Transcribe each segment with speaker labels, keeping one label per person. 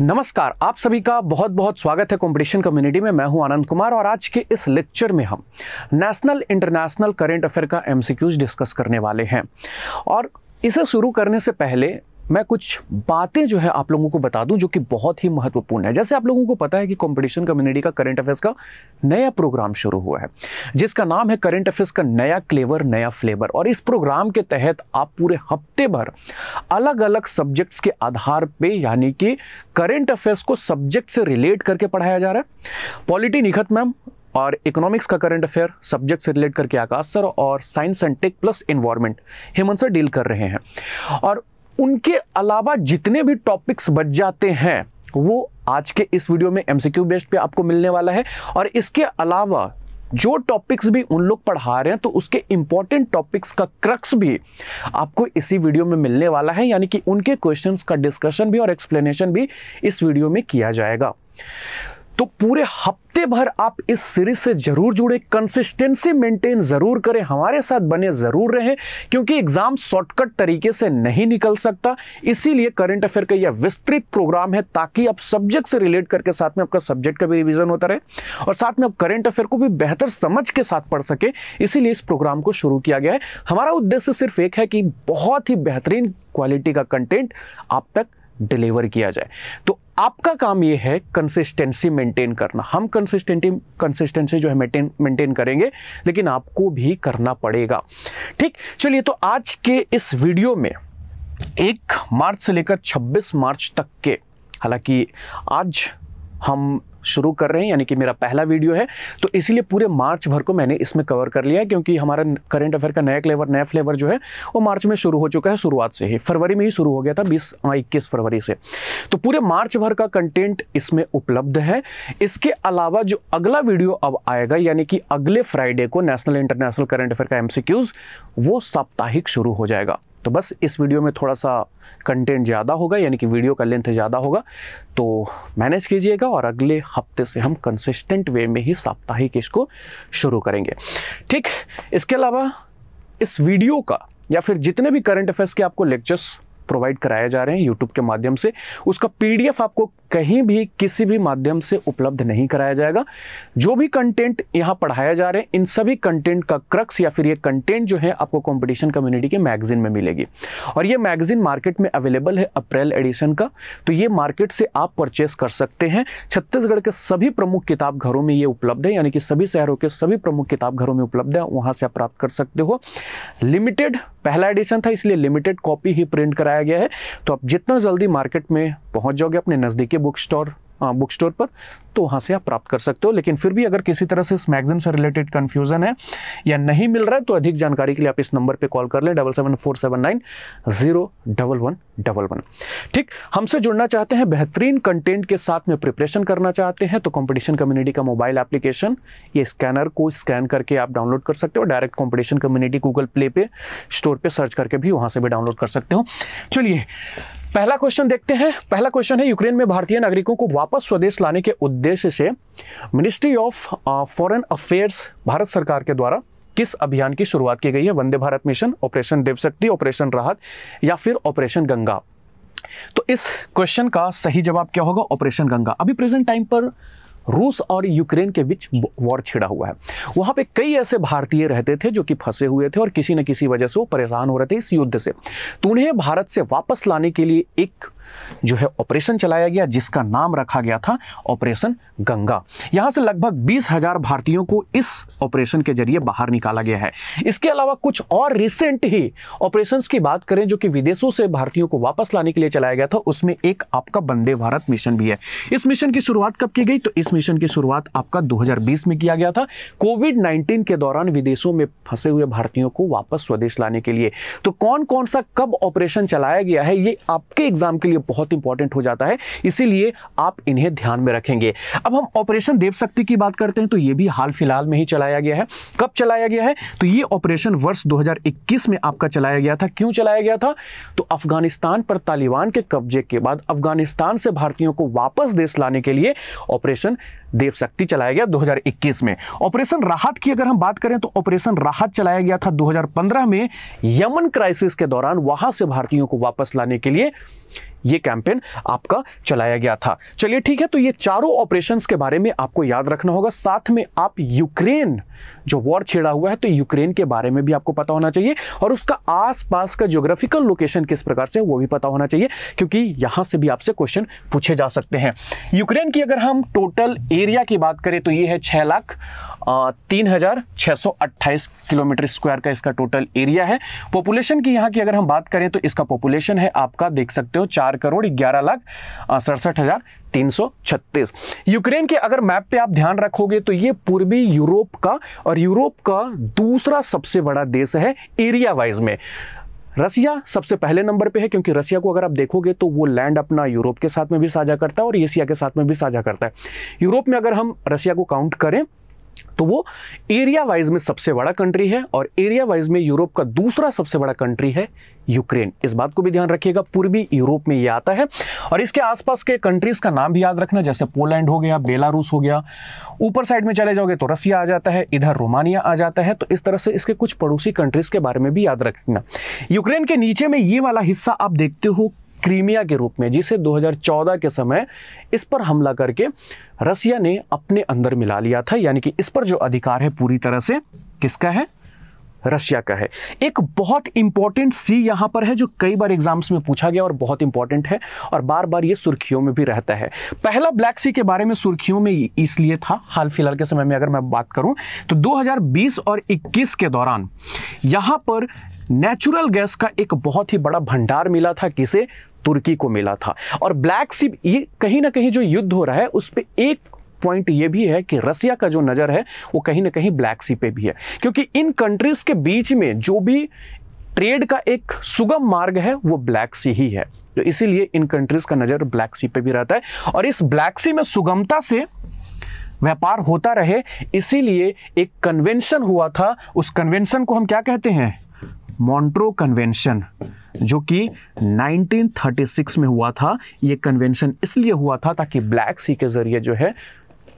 Speaker 1: नमस्कार आप सभी का बहुत बहुत स्वागत है कंपटीशन कम्युनिटी में मैं हूं आनंद कुमार और आज के इस लेक्चर में हम नेशनल इंटरनेशनल करेंट अफेयर का एमसीक्यूज डिस्कस करने वाले हैं और इसे शुरू करने से पहले मैं कुछ बातें जो है आप लोगों को बता दूं जो कि बहुत ही महत्वपूर्ण है जैसे आप लोगों को पता है कि कंपटीशन कम्युनिटी का करंट अफेयर्स का नया प्रोग्राम शुरू हुआ है जिसका नाम है करंट अफेयर्स का नया क्लेवर नया फ्लेवर और इस प्रोग्राम के तहत आप पूरे हफ्ते भर अलग अलग सब्जेक्ट्स के आधार पर यानी कि करंट अफेयर्स को सब्जेक्ट से रिलेट करके पढ़ाया जा रहा है पॉलिटी निखत मैम और इकोनॉमिक्स का करंट अफेयर सब्जेक्ट से रिलेट करके आकाश सर और science and tech plus environment Hemant sir deal कर रहे हैं और उनके अलावा जितने भी टॉपिक्स बच जाते हैं वो आज के इस वीडियो में एमसीक्यू बेस्ड पे आपको मिलने वाला है और इसके अलावा जो टॉपिक्स भी उन लोग पढ़ा रहे हैं तो उसके इंपॉर्टेंट टॉपिक्स का क्रक्स भी आपको इसी वीडियो में मिलने वाला है यानी कि उनके क्वेश्चंस का डिस्कशन भी और एक्सप्लेनेशन भी इस वीडियो में किया जाएगा तो पूरे हफ्ते भर आप इस सीरीज से जरूर जुड़े कंसिस्टेंसी मेंटेन जरूर करें हमारे साथ बने जरूर रहें क्योंकि एग्जाम शॉर्टकट तरीके से नहीं निकल सकता इसीलिए करंट अफेयर का यह विस्तृत प्रोग्राम है ताकि आप सब्जेक्ट से रिलेट करके साथ में आपका सब्जेक्ट का भी रिविजन होता रहे और साथ में आप करंट अफेयर को भी बेहतर समझ के साथ पढ़ सके इसीलिए इस प्रोग्राम को शुरू किया गया है हमारा उद्देश्य सिर्फ एक है कि बहुत ही बेहतरीन क्वालिटी का कंटेंट आप तक डिलीवर किया जाए तो आपका काम ये है कंसिस्टेंसी मेंटेन करना हम कंसिस्टेंटी कंसिस्टेंसी जो है मेंटेन मेंटेन करेंगे लेकिन आपको भी करना पड़ेगा ठीक चलिए तो आज के इस वीडियो में एक मार्च से लेकर 26 मार्च तक के हालांकि आज हम शुरू कर रहे हैं यानी कि मेरा पहला वीडियो है तो इसीलिए पूरे मार्च भर को मैंने इसमें कवर कर लिया है क्योंकि हमारा करंट अफेयर का नया फ्लेवर नया फ्लेवर जो है वो मार्च में शुरू हो चुका है शुरुआत से ही फरवरी में ही शुरू हो गया था बीस हाँ, इक्कीस फरवरी से तो पूरे मार्च भर का कंटेंट इसमें उपलब्ध है इसके अलावा जो अगला वीडियो अब आएगा यानी कि अगले फ्राइडे को नेशनल इंटरनेशनल करंट अफेयर का एम वो साप्ताहिक शुरू हो जाएगा तो बस इस वीडियो में थोड़ा सा कंटेंट ज़्यादा होगा यानी कि वीडियो का लेंथ ज़्यादा होगा तो मैनेज कीजिएगा और अगले हफ्ते से हम कंसिस्टेंट वे में ही साप्ताहिक इसको शुरू करेंगे ठीक इसके अलावा इस वीडियो का या फिर जितने भी करंट अफेयर्स के आपको लेक्चर्स प्रोवाइड कराए जा रहे हैं यूट्यूब के माध्यम से उसका पी आपको कहीं भी किसी भी माध्यम से उपलब्ध नहीं कराया जाएगा जो भी कंटेंट यहाँ पढ़ाया जा रहे हैं इन सभी कंटेंट का क्रक्स या फिर ये कंटेंट जो है आपको कंपटीशन कम्युनिटी के मैगजीन में मिलेगी और ये मैगजीन मार्केट में अवेलेबल है अप्रैल एडिशन का तो ये मार्केट से आप परचेस कर सकते हैं छत्तीसगढ़ के सभी प्रमुख किताब घरों में ये उपलब्ध है यानी कि सभी शहरों के सभी प्रमुख किताब घरों में उपलब्ध है वहाँ से आप प्राप्त कर सकते हो लिमिटेड पहला एडिशन था इसलिए लिमिटेड कॉपी ही प्रिंट कराया गया है तो आप जितना जल्दी मार्केट में पहुंच जाओगे अपने नज़दीकी बुक स्टोर बुक स्टोर पर तो वहाँ से आप प्राप्त कर सकते हो लेकिन फिर भी अगर किसी तरह से इस मैगजीन से रिलेटेड कन्फ्यूजन है या नहीं मिल रहा है तो अधिक जानकारी के लिए आप इस नंबर पे कॉल कर लें double seven four seven nine zero double one double one ठीक हमसे जुड़ना चाहते हैं बेहतरीन कंटेंट के साथ में प्रिपरेशन करना चाहते हैं तो कॉम्पिटिशन कम्युनिटी का मोबाइल एप्लीकेशन ये स्कैनर को स्कैन करके आप डाउनलोड कर सकते हो direct competition community Google play पे स्टोर पर सर्च करके भी वहाँ से भी डाउनलोड कर सकते हो चलिए पहला क्वेश्चन देखते हैं पहला क्वेश्चन है यूक्रेन में भारतीय नागरिकों को वापस स्वदेश लाने के उद्देश्य से ministry of foreign affairs Bharat सरकार के द्वारा किस अभियान की शुरुआत की गई है Vande Bharat mission operation Devshakti operation Rahat या फिर ऑपरेशन गंगा तो इस क्वेश्चन का सही जवाब क्या होगा ऑपरेशन गंगा अभी प्रेजेंट टाइम पर रूस और यूक्रेन के बीच वॉर छिड़ा हुआ है वहां पे कई ऐसे भारतीय रहते थे जो कि फंसे हुए थे और किसी न किसी वजह से वो परेशान हो रहे थे इस युद्ध से तो उन्हें भारत से वापस लाने के लिए एक जो है ऑपरेशन चलाया गया जिसका नाम रखा गया था ऑपरेशन गंगा यहां से लगभग बीस हजार भारतीयों को इस ऑपरेशन के जरिए बाहर निकाला गया है इसके अलावा कुछ और रिसेंट ही ऑपरेशन की बात करें जो कि विदेशों से भारतीयों को वापस लाने के लिए चलाया गया था उसमें एक आपका वंदे भारत मिशन भी है इस मिशन की शुरुआत कब की गई तो इस मिशन की शुरुआत आपका दो में किया गया था कोविड नाइनटीन के दौरान विदेशों में फंसे हुए भारतीयों को वापस स्वदेश लाने के लिए तो कौन कौन सा कब ऑपरेशन चलाया गया है ये आपके एग्जाम के लिए ये बहुत इंपॉर्टेंट हो जाता है इसीलिए आप इन्हें ध्यान में रखेंगे अब हम ऑपरेशन देवशक्ति की बात करते हैं तो ये भी हाल फिलहाल में ही चलाया गया है कब चलाया गया है तो ये ऑपरेशन वर्ष 2021 में आपका चलाया गया था क्यों चलाया गया था तो अफगानिस्तान पर तालिबान के कब्जे के बाद अफगानिस्तान से भारतीयों को वापस देश लाने के लिए ऑपरेशन देव शक्ति चलाया गया 2021 में ऑपरेशन राहत की अगर हम बात करें तो ऑपरेशन राहत चलाया गया था 2015 में यमन क्राइसिस के दौरान वहां से भारतीयों को वापस लाने के लिए ये कैंपेन आपका चलाया गया था चलिए ठीक है तो ये चारों ऑपरेशंस के बारे में आपको याद रखना होगा साथ में आप यूक्रेन जो वॉर छेड़ा हुआ है तो यूक्रेन के बारे में भी आपको पता होना चाहिए और उसका आसपास का ज्योग्राफिकल लोकेशन किस प्रकार से वो भी पता होना चाहिए क्योंकि यहां से भी आपसे क्वेश्चन पूछे जा सकते हैं यूक्रेन की अगर हम टोटल एरिया की बात करें तो ये है छः लाख तीन हज़ार छः सौ अट्ठाईस किलोमीटर स्क्वायर का इसका टोटल एरिया है पॉपुलेशन की यहाँ की अगर हम बात करें तो इसका पॉपुलेशन है आपका देख सकते हो चार करोड़ ग्यारह लाख सड़सठ हज़ार तीन सौ छत्तीस यूक्रेन के अगर मैप पे आप ध्यान रखोगे तो ये पूर्वी यूरोप का और यूरोप का दूसरा सबसे बड़ा देश है एरिया वाइज में रसिया सबसे पहले नंबर पे है क्योंकि रसिया को अगर आप देखोगे तो वो लैंड अपना यूरोप के साथ में भी साझा करता है और एशिया के साथ में भी साझा करता है यूरोप में अगर हम रसिया को काउंट करें तो वो एरिया वाइज में सबसे बड़ा कंट्री है और एरिया वाइज में यूरोप का दूसरा सबसे बड़ा कंट्री है यूक्रेन इस बात को भी ध्यान रखिएगा पूर्वी यूरोप में ये आता है और इसके आसपास के कंट्रीज का नाम भी याद रखना जैसे पोलैंड हो गया बेलारूस हो गया ऊपर साइड में चले जाओगे तो रसिया आ जाता है इधर रोमानिया आ जाता है तो इस तरह से इसके कुछ पड़ोसी कंट्रीज के बारे में भी याद रखना यूक्रेन के नीचे में ये वाला हिस्सा आप देखते हो क्रीमिया के रूप में जिसे 2014 के समय इस पर हमला करके रसिया ने अपने अंदर मिला लिया था यानी कि इस पर जो अधिकार है पूरी तरह से किसका है रशिया का है एक बहुत इंपॉर्टेंट सी यहाँ पर है जो कई बार एग्जाम्स में पूछा गया और बहुत इंपॉर्टेंट है और बार बार ये सुर्खियों में भी रहता है पहला ब्लैक सी के बारे में सुर्खियों में इसलिए था हाल फिलहाल के समय में अगर मैं बात करूं तो 2020 और 21 के दौरान यहाँ पर नेचुरल गैस का एक बहुत ही बड़ा भंडार मिला था किसे तुर्की को मिला था और ब्लैक सी ये कहीं ना कहीं जो युद्ध हो रहा है उस पर एक पॉइंट ये भी है कि रसिया का जो नज़र है वो कहीं ना कहीं ब्लैक सी पे भी है क्योंकि इन कंट्रीज़ के बीच में जो भी ट्रेड का एक सुगम मार्ग है वो ब्लैक सी ही है तो इसीलिए इन कंट्रीज़ का नज़र ब्लैक सी पे भी रहता है और इस ब्लैक सी में सुगमता से व्यापार होता रहे इसीलिए एक कन्वेंशन हुआ था उस कन्वेंशन को हम क्या कहते हैं मॉन्ट्रो कन्वेंशन जो कि 1936 में हुआ था ये कन्वेंशन इसलिए हुआ था ताकि ब्लैक सी के ज़रिए जो है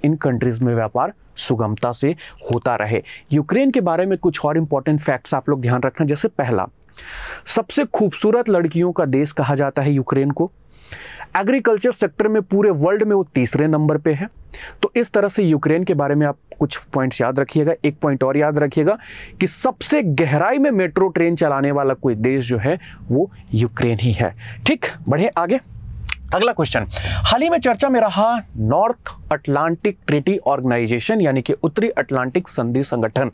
Speaker 1: इन कंट्रीज़ में व्यापार सुगमता से होता रहे यूक्रेन के बारे में कुछ और इम्पोर्टेंट फैक्ट्स आप लोग ध्यान रखना जैसे पहला सबसे खूबसूरत लड़कियों का देश कहा जाता है यूक्रेन को एग्रीकल्चर सेक्टर में पूरे वर्ल्ड में वो तीसरे नंबर पे है तो इस तरह से यूक्रेन के बारे में आप कुछ पॉइंट्स याद रखिएगा एक पॉइंट और याद रखिएगा कि सबसे गहराई में मेट्रो ट्रेन चलाने वाला कोई देश जो है वो यूक्रेन ही है ठीक बढ़े आगे अगला क्वेश्चन हाल ही में चर्चा में रहा नॉर्थ अटलांटिक ट्रिटी ऑर्गेनाइजेशन यानी कि उत्तरी अटलांटिक संधि संगठन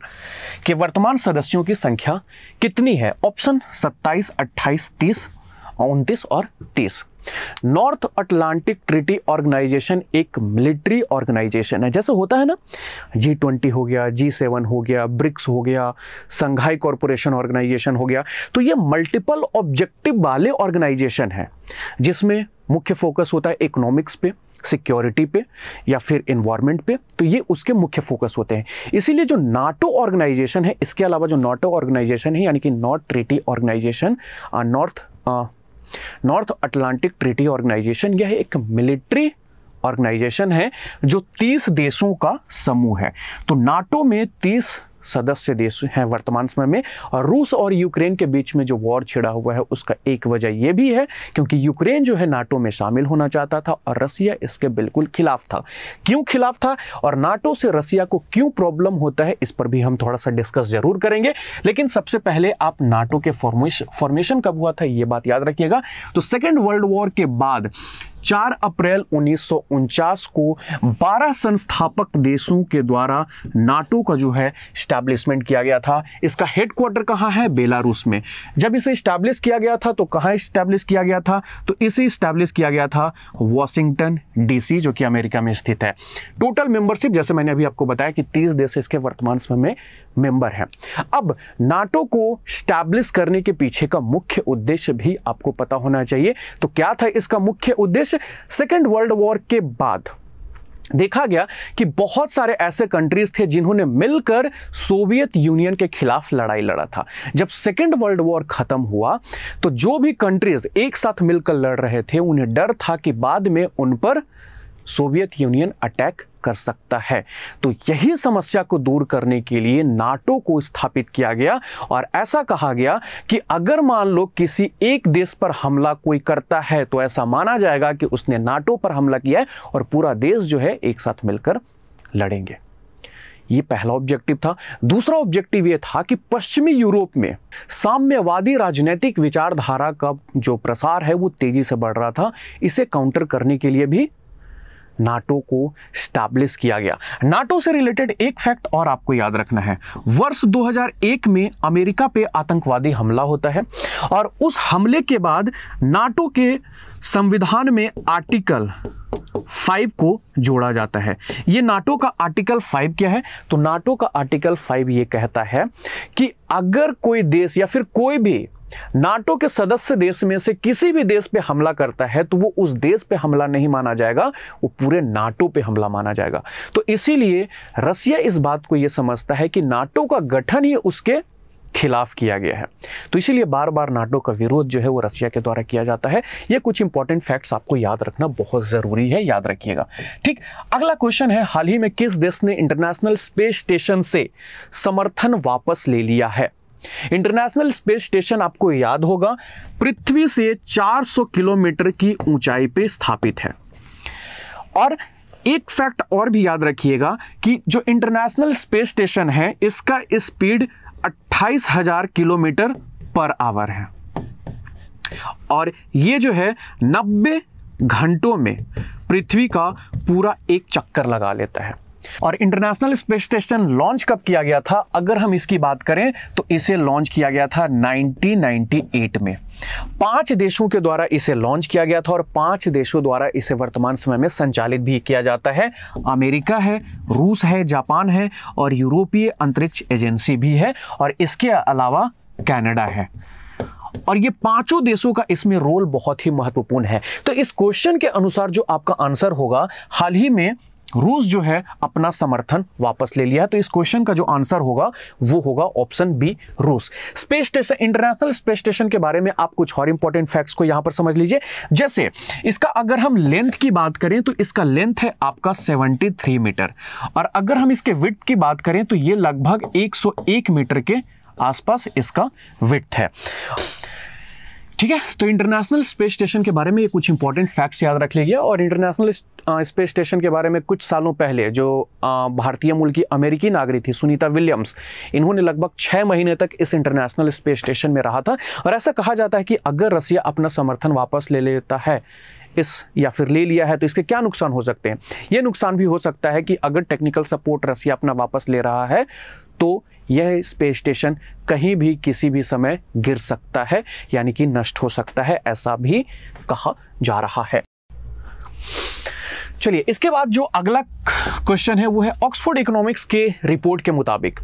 Speaker 1: के वर्तमान सदस्यों की संख्या कितनी है ऑप्शन 27, 28, 30, उनतीस और तीस नॉर्थ अटलांटिक ट्रिटी ऑर्गेनाइजेशन एक मिलिट्री ऑर्गेनाइजेशन है जैसे होता है ना जी ट्वेंटी हो गया जी सेवन हो गया ब्रिक्स हो गया संघाई कॉरपोरेशन ऑर्गेनाइजेशन हो गया तो ये मल्टीपल ऑब्जेक्टिव वाले ऑर्गेनाइजेशन है जिसमें मुख्य फोकस होता है इकोनॉमिक्स पे सिक्योरिटी पे या फिर इन्वायरमेंट पे तो ये उसके मुख्य फोकस होते हैं इसीलिए जो नाटो ऑर्गेनाइजेशन है इसके अलावा जो नाटो ऑर्गेनाइजेशन है यानी कि north treaty organisation north north Atlantic treaty organisation यह एक मिलिट्री ऑर्गेनाइजेशन है जो 30 देशों का समूह है तो नाटो में 30 सदस्य देश हैं वर्तमान समय में और रूस और यूक्रेन के बीच में जो वॉर छिड़ा हुआ है उसका एक वजह यह भी है क्योंकि यूक्रेन जो है नाटो में शामिल होना चाहता था और रसिया इसके बिल्कुल खिलाफ था क्यों खिलाफ था और नाटो से रसिया को क्यों प्रॉब्लम होता है इस पर भी हम थोड़ा सा डिस्कस जरूर करेंगे लेकिन सबसे पहले आप नाटो के फॉर्मेशन फॉर्मेशन कब हुआ था ये बात याद रखिएगा तो सेकेंड वर्ल्ड वॉर के बाद 4 अप्रैल उन्नीस को 12 संस्थापक देशों के द्वारा नाटो का जो है स्टैब्लिशमेंट किया गया था इसका हेडक्वार्टर कहाँ है बेलारूस में जब इसे स्टैब्लिश किया गया था तो कहाँ स्टैब्लिश किया गया था तो इसे स्टैब्लिश किया गया था वॉशिंगटन डीसी जो कि अमेरिका में स्थित है टोटल मेंबरशिप जैसे मैंने अभी आपको बताया कि तीस देश इसके वर्तमान समय में मेंबर है अब नाटो को स्टैब्लिश करने के पीछे का मुख्य उद्देश्य भी आपको पता होना चाहिए तो क्या था इसका मुख्य उद्देश्य सेकेंड वर्ल्ड वॉर के बाद देखा गया कि बहुत सारे ऐसे कंट्रीज थे जिन्होंने मिलकर सोवियत यूनियन के खिलाफ लड़ाई लड़ा था जब सेकेंड वर्ल्ड वॉर खत्म हुआ तो जो भी कंट्रीज एक साथ मिलकर लड़ रहे थे उन्हें डर था कि बाद में उन पर सोवियत यूनियन अटैक कर सकता है तो यही समस्या को दूर करने के लिए नाटो को स्थापित किया गया और ऐसा कहा गया कि अगर मान लो किसी एक देश पर हमला कोई करता है तो ऐसा माना जाएगा कि उसने नाटो पर हमला किया है और पूरा देश जो है एक साथ मिलकर लड़ेंगे ये पहला ऑब्जेक्टिव था दूसरा ऑब्जेक्टिव यह था कि पश्चिमी यूरोप में साम्यवादी राजनीतिक विचारधारा का जो प्रसार है वो तेजी से बढ़ रहा था इसे काउंटर करने के लिए भी नाटो को स्टैब्लिश किया गया नाटो से रिलेटेड एक फैक्ट और आपको याद रखना है वर्ष 2001 में अमेरिका पे आतंकवादी हमला होता है और उस हमले के बाद नाटो के संविधान में आर्टिकल फाइव को जोड़ा जाता है ये नाटो का आर्टिकल फाइव क्या है तो नाटो का आर्टिकल फाइव ये कहता है कि अगर कोई देश या फिर कोई भी नाटो के सदस्य देश में से किसी भी देश पे हमला करता है तो वो उस देश पे हमला नहीं माना जाएगा वो पूरे नाटो पे हमला माना जाएगा तो इसीलिए रसिया इस बात को ये समझता है कि नाटो का गठन ही उसके खिलाफ किया गया है तो इसीलिए बार बार नाटो का विरोध जो है वो रसिया के द्वारा किया जाता है ये कुछ इंपॉर्टेंट फैक्ट्स आपको याद रखना बहुत ज़रूरी है याद रखिएगा ठीक अगला क्वेश्चन है हाल ही में किस देश ने इंटरनेशनल स्पेस स्टेशन से समर्थन वापस ले लिया है इंटरनेशनल स्पेस स्टेशन आपको याद होगा पृथ्वी से 400 किलोमीटर की ऊंचाई पे स्थापित है और एक फैक्ट और भी याद रखिएगा कि जो इंटरनेशनल स्पेस स्टेशन है इसका स्पीड अट्ठाईस हजार किलोमीटर पर आवर है और ये जो है 90 घंटों में पृथ्वी का पूरा एक चक्कर लगा लेता है और इंटरनेशनल स्पेस स्टेशन लॉन्च कब किया गया था अगर हम इसकी बात करें तो इसे लॉन्च किया गया था 1998 में पांच देशों के द्वारा इसे लॉन्च किया गया था और पांच देशों द्वारा इसे वर्तमान समय में संचालित भी किया जाता है अमेरिका है रूस है जापान है और यूरोपीय अंतरिक्ष एजेंसी भी है और इसके अलावा कैनेडा है और ये पांचों देशों का इसमें रोल बहुत ही महत्वपूर्ण है तो इस क्वेश्चन के अनुसार जो आपका आंसर होगा हाल ही में रूस जो है अपना समर्थन वापस ले लिया तो इस क्वेश्चन का जो आंसर होगा वो होगा ऑप्शन बी रूस space station international space station के बारे में आप कुछ और इंपॉर्टेंट फैक्ट्स को यहां पर समझ लीजिए जैसे इसका अगर हम लेंथ की बात करें तो इसका लेंथ है आपका 73 मीटर और अगर हम इसके विथ की बात करें तो ये लगभग एक मीटर के आसपास इसका विथ है ठीक है तो इंटरनेशनल स्पेस स्टेशन के बारे में ये कुछ इंपॉर्टेंट फैक्ट्स याद रख लीजिए और इंटरनेशनल स्पेस स्टेशन के बारे में कुछ सालों पहले जो भारतीय मूल की अमेरिकी नागरिक थी सुनीता विलियम्स इन्होंने लगभग छः महीने तक इस इंटरनेशनल स्पेस स्टेशन में रहा था और ऐसा कहा जाता है कि अगर रसिया अपना समर्थन वापस ले लेता है इस या फिर ले लिया है तो इसके क्या नुकसान हो सकते हैं ये नुकसान भी हो सकता है कि अगर टेक्निकल सपोर्ट रसिया अपना वापस ले रहा है तो यह स्पेस स्टेशन कहीं भी किसी भी समय गिर सकता है यानी कि नष्ट हो सकता है ऐसा भी कहा जा रहा है चलिए इसके बाद जो अगला क्वेश्चन है वो है ऑक्सफोर्ड इकोनॉमिक्स के रिपोर्ट के मुताबिक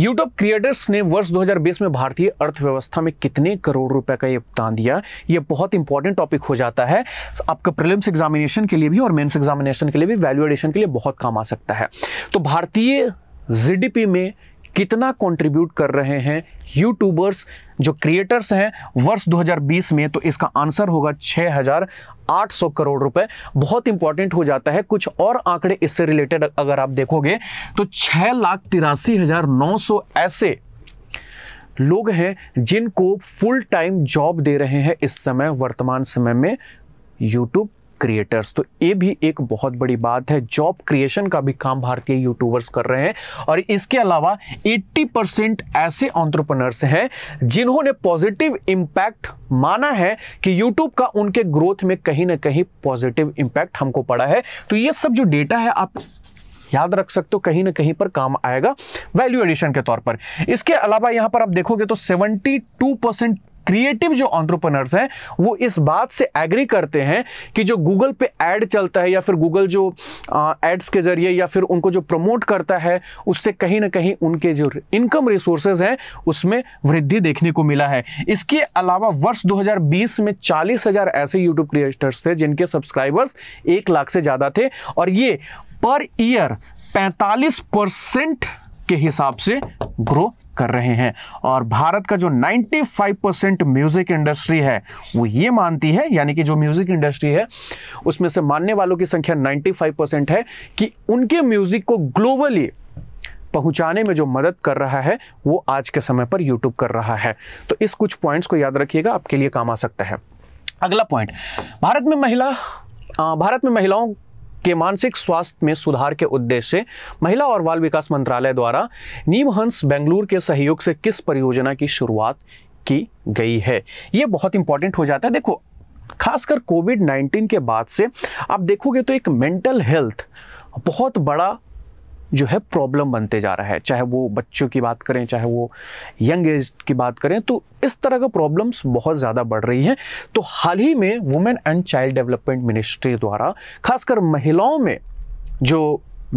Speaker 1: यूट्यूब क्रिएटर्स ने वर्ष 2020 में भारतीय अर्थव्यवस्था में कितने करोड़ रुपए का योगदान दिया ये बहुत इंपॉर्टेंट टॉपिक हो जाता है आपका प्रिलिम्स एग्जामिनेशन के लिए भी और मेन्स एग्जामिनेशन के लिए भी वैल्यूएडेशन के लिए बहुत काम आ सकता है तो भारतीय जी में कितना कंट्रीब्यूट कर रहे हैं यूट्यूबर्स जो क्रिएटर्स हैं वर्ष 2020 में तो इसका आंसर होगा 6,800 करोड़ रुपए बहुत इंपॉर्टेंट हो जाता है कुछ और आंकड़े इससे रिलेटेड अगर आप देखोगे तो छह लाख तिरासी हज़ार नौ सौ ऐसे लोग हैं जिनको फुल टाइम जॉब दे रहे हैं इस समय वर्तमान समय में यूट्यूब क्रिएटर्स तो ये भी एक बहुत बड़ी बात है जॉब क्रिएशन का भी काम भारतीय यूट्यूबर्स कर रहे हैं और इसके अलावा 80 परसेंट ऐसे ऑन्ट्रप्रनर्स हैं जिन्होंने पॉजिटिव इम्पैक्ट माना है कि यूट्यूब का उनके ग्रोथ में कहीं ना कहीं पॉजिटिव इम्पैक्ट हमको पड़ा है तो ये सब जो डेटा है आप याद रख सकते हो कहीं ना कहीं पर काम आएगा वैल्यू एडिशन के तौर पर इसके अलावा यहां पर आप देखोगे तो 72 परसेंट क्रिएटिव जो ऑन्ट्रप्रनर्स हैं वो इस बात से एग्री करते हैं कि जो गूगल पे ऐड चलता है या फिर गूगल जो एड्स के ज़रिए या फिर उनको जो प्रमोट करता है उससे कहीं ना कहीं उनके जो इनकम रिसोर्सेज हैं उसमें वृद्धि देखने को मिला है इसके अलावा वर्ष 2020 में चालीस हज़ार ऐसे यूट्यूब क्रिएटर्स थे जिनके सब्सक्राइबर्स एक लाख से ज़्यादा थे और ये पर ईयर पैंतालीस परसेंट के हिसाब से ग्रो कर रहे हैं और भारत का जो 95 परसेंट म्यूज़िक इंडस्ट्री है वो ये मानती है यानी कि जो म्यूज़िक इंडस्ट्री है उसमें से मानने वालों की संख्या 95 परसेंट है कि उनके म्यूज़िक को ग्लोबली पहुंचाने में जो मदद कर रहा है वो आज के समय पर यूट्यूब कर रहा है तो इस कुछ पॉइंट्स को याद रखिएगा आपके लिए काम आ सकता है अगला पॉइंट भारत में महिला भारत में महिलाओं के मानसिक स्वास्थ्य में सुधार के उद्देश्य से महिला और बाल विकास मंत्रालय द्वारा नीमहंस बेंगलुरु के सहयोग से किस परियोजना की शुरुआत की गई है ये बहुत इंपॉर्टेंट हो जाता है देखो खासकर कोविड 19 के बाद से आप देखोगे तो एक मेंटल हेल्थ बहुत बड़ा जो है प्रॉब्लम बनते जा रहा है चाहे वो बच्चों की बात करें चाहे वो यंग एज की बात करें तो इस तरह का प्रॉब्लम्स बहुत ज़्यादा बढ़ रही हैं तो हाल ही में women and child development ministry द्वारा खासकर महिलाओं में जो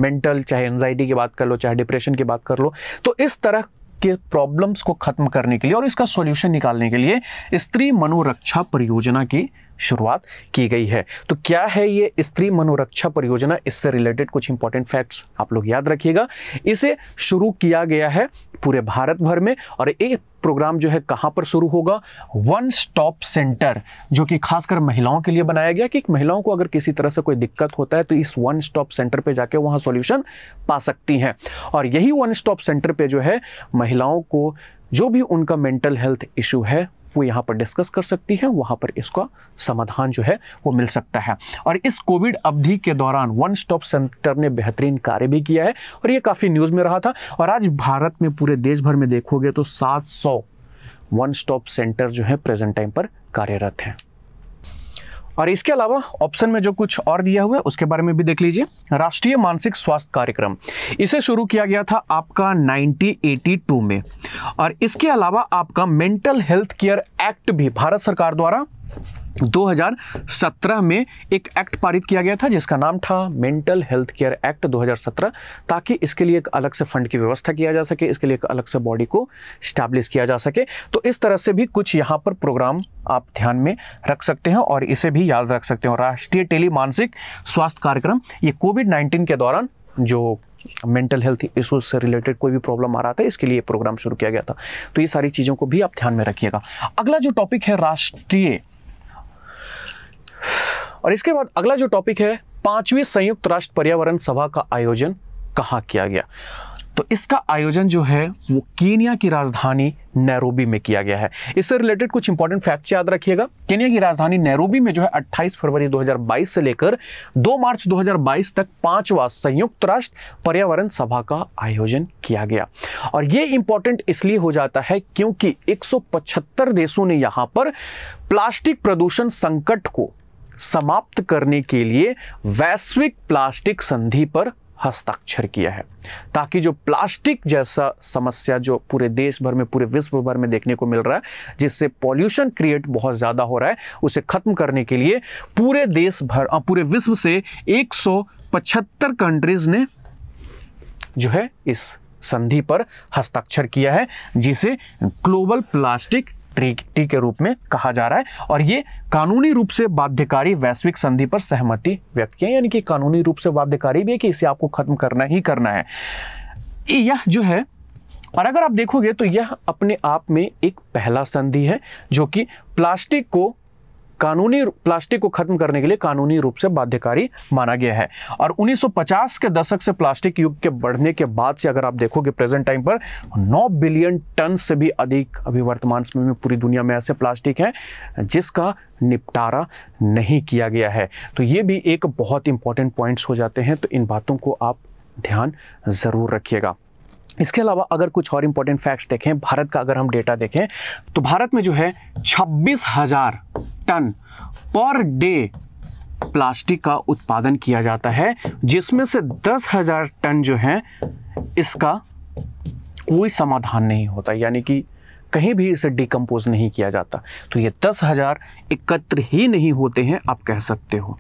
Speaker 1: मेंटल चाहे एनजाइटी की बात कर लो चाहे डिप्रेशन की बात कर लो तो इस तरह के प्रॉब्लम्स को ख़त्म करने के लिए और इसका सॉल्यूशन निकालने के लिए स्त्री मनोरक्षा परियोजना की शुरुआत की गई है तो क्या है ये स्त्री मनोरक्षा परियोजना इससे रिलेटेड कुछ इंपॉर्टेंट फैक्ट्स आप लोग याद रखिएगा इसे शुरू किया गया है पूरे भारत भर में और ये प्रोग्राम जो है कहाँ पर शुरू होगा वन स्टॉप सेंटर जो कि खासकर महिलाओं के लिए बनाया गया कि महिलाओं को अगर किसी तरह से कोई दिक्कत होता है तो इस वन स्टॉप सेंटर पे जाके वहाँ सॉल्यूशन पा सकती हैं और यही वन स्टॉप सेंटर पे जो है महिलाओं को जो भी उनका मेंटल हेल्थ इशू है वो यहाँ पर डिस्कस कर सकती है वहाँ पर इसका समाधान जो है वो मिल सकता है और इस कोविड अवधि के दौरान वन स्टॉप सेंटर ने बेहतरीन कार्य भी किया है और ये काफ़ी न्यूज़ में रहा था और आज भारत में पूरे देश भर में देखोगे तो सात वन स्टॉप सेंटर जो है प्रेजेंट टाइम पर कार्यरत हैं और इसके अलावा ऑप्शन में जो कुछ और दिया हुआ है उसके बारे में भी देख लीजिए राष्ट्रीय मानसिक स्वास्थ्य कार्यक्रम इसे शुरू किया गया था आपका 1982 में और इसके अलावा आपका मेंटल हेल्थ केयर एक्ट भी भारत सरकार द्वारा 2017 में एक एक्ट पारित किया गया था जिसका नाम था मेंटल हेल्थ केयर एक्ट 2017 ताकि इसके लिए एक अलग से फंड की व्यवस्था किया जा सके इसके लिए एक अलग से बॉडी को स्टैब्लिश किया जा सके तो इस तरह से भी कुछ यहाँ पर प्रोग्राम आप ध्यान में रख सकते हैं और इसे भी याद रख सकते हैं राष्ट्रीय टेली मानसिक स्वास्थ्य कार्यक्रम ये कोविड नाइन्टीन के दौरान जो मेंटल हेल्थ इशूज से रिलेटेड कोई भी प्रॉब्लम आ रहा था इसके लिए प्रोग्राम शुरू किया गया था तो ये सारी चीज़ों को भी आप ध्यान में रखिएगा अगला जो टॉपिक है राष्ट्रीय और इसके बाद अगला जो टॉपिक है पांचवी संयुक्त राष्ट्र पर्यावरण सभा का आयोजन कहाँ किया गया तो इसका आयोजन जो है वो केनिया की राजधानी नैरोबी में किया गया है इससे रिलेटेड कुछ इंपॉर्टेंट फैक्ट्स याद रखिएगा केनिया की राजधानी नैरोबी में जो है 28 फरवरी 2022 से लेकर 2 मार्च 2022 तक पांचवा संयुक्त राष्ट्र पर्यावरण सभा का आयोजन किया गया और ये इंपॉर्टेंट इसलिए हो जाता है क्योंकि एक देशों ने यहाँ पर प्लास्टिक प्रदूषण संकट को समाप्त करने के लिए वैश्विक प्लास्टिक संधि पर हस्ताक्षर किया है ताकि जो प्लास्टिक जैसा समस्या जो पूरे देश भर में पूरे विश्व भर में देखने को मिल रहा है जिससे पॉल्यूशन क्रिएट बहुत ज़्यादा हो रहा है उसे ख़त्म करने के लिए पूरे देश भर पूरे विश्व से 175 कंट्रीज़ ने जो है इस संधि पर हस्ताक्षर किया है जिसे ग्लोबल प्लास्टिक ट्रीटी के रूप में कहा जा रहा है और ये कानूनी रूप से बाध्यकारी वैश्विक संधि पर सहमति व्यक्त किया यानी कि कानूनी रूप से बाध्यकारी भी है कि इसे आपको खत्म करना ही करना है यह जो है और अगर आप देखोगे तो यह अपने आप में एक पहला संधि है जो कि प्लास्टिक को कानूनी प्लास्टिक को खत्म करने के लिए कानूनी रूप से बाध्यकारी माना गया है और 1950 के दशक से प्लास्टिक युग के बढ़ने के बाद से अगर आप देखोगे प्रेजेंट टाइम पर 9 बिलियन टन से भी अधिक अभी वर्तमान समय में पूरी दुनिया में ऐसे प्लास्टिक हैं जिसका निपटारा नहीं किया गया है तो ये भी एक बहुत इंपॉर्टेंट पॉइंट्स हो जाते हैं तो इन बातों को आप ध्यान ज़रूर रखिएगा इसके अलावा अगर कुछ और इम्पोर्टेंट फैक्ट्स देखें भारत का अगर हम डेटा देखें तो भारत में जो है छब्बीस हजार टन पर डे प्लास्टिक का उत्पादन किया जाता है जिसमें से दस हजार टन जो है इसका कोई समाधान नहीं होता यानी कि कहीं भी इसे डिकम्पोज नहीं किया जाता तो ये दस हजार एकत्र ही नहीं होते हैं आप कह सकते हो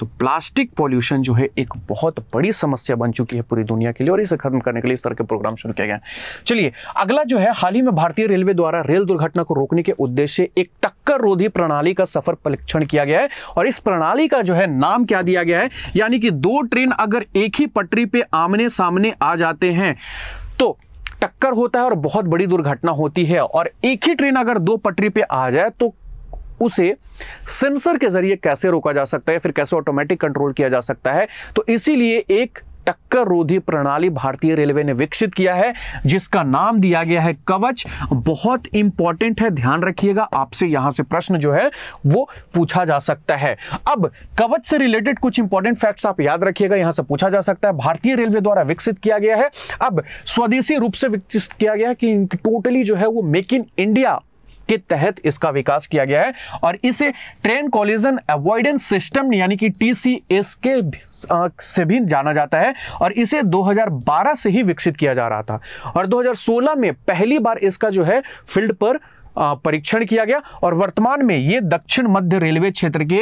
Speaker 1: तो प्लास्टिक पॉल्यूशन जो है एक बहुत बड़ी समस्या बन चुकी है पूरी दुनिया के लिए और इसे खत्म करने के लिए इस तरह के प्रोग्राम शुरू किया गया चलिए अगला जो है हाल ही में भारतीय रेलवे द्वारा रेल दुर्घटना को रोकने के उद्देश्य एक टक्कर रोधी प्रणाली का सफर परीक्षण किया गया है और इस प्रणाली का जो है नाम क्या दिया गया है यानी कि दो ट्रेन अगर एक ही पटरी पे आमने सामने आ जाते हैं तो टक्कर होता है और बहुत बड़ी दुर्घटना होती है और एक ही ट्रेन अगर दो पटरी पे आ जाए तो उसे सेंसर के जरिए कैसे रोका जा सकता है फिर कैसे ऑटोमेटिक कंट्रोल किया जा सकता है तो इसीलिए एक टक्कर रोधी प्रणाली भारतीय रेलवे ने विकसित किया है जिसका नाम दिया गया है कवच बहुत इंपॉर्टेंट है ध्यान रखिएगा आपसे यहां से प्रश्न जो है वो पूछा जा सकता है अब कवच से रिलेटेड कुछ इंपॉर्टेंट फैक्ट्स आप याद रखिएगा यहां से पूछा जा सकता है भारतीय रेलवे द्वारा विकसित किया गया है अब स्वदेशी रूप से विकसित किया गया कि टोटली जो है वो मेक इन इंडिया के तहत इसका विकास किया गया है और इसे ट्रेन कॉलिजन अवॉइडेंस सिस्टम यानी कि टी के से भी जाना जाता है और इसे 2012 से ही विकसित किया जा रहा था और 2016 में पहली बार इसका जो है फील्ड पर परीक्षण किया गया और वर्तमान में ये दक्षिण मध्य रेलवे क्षेत्र के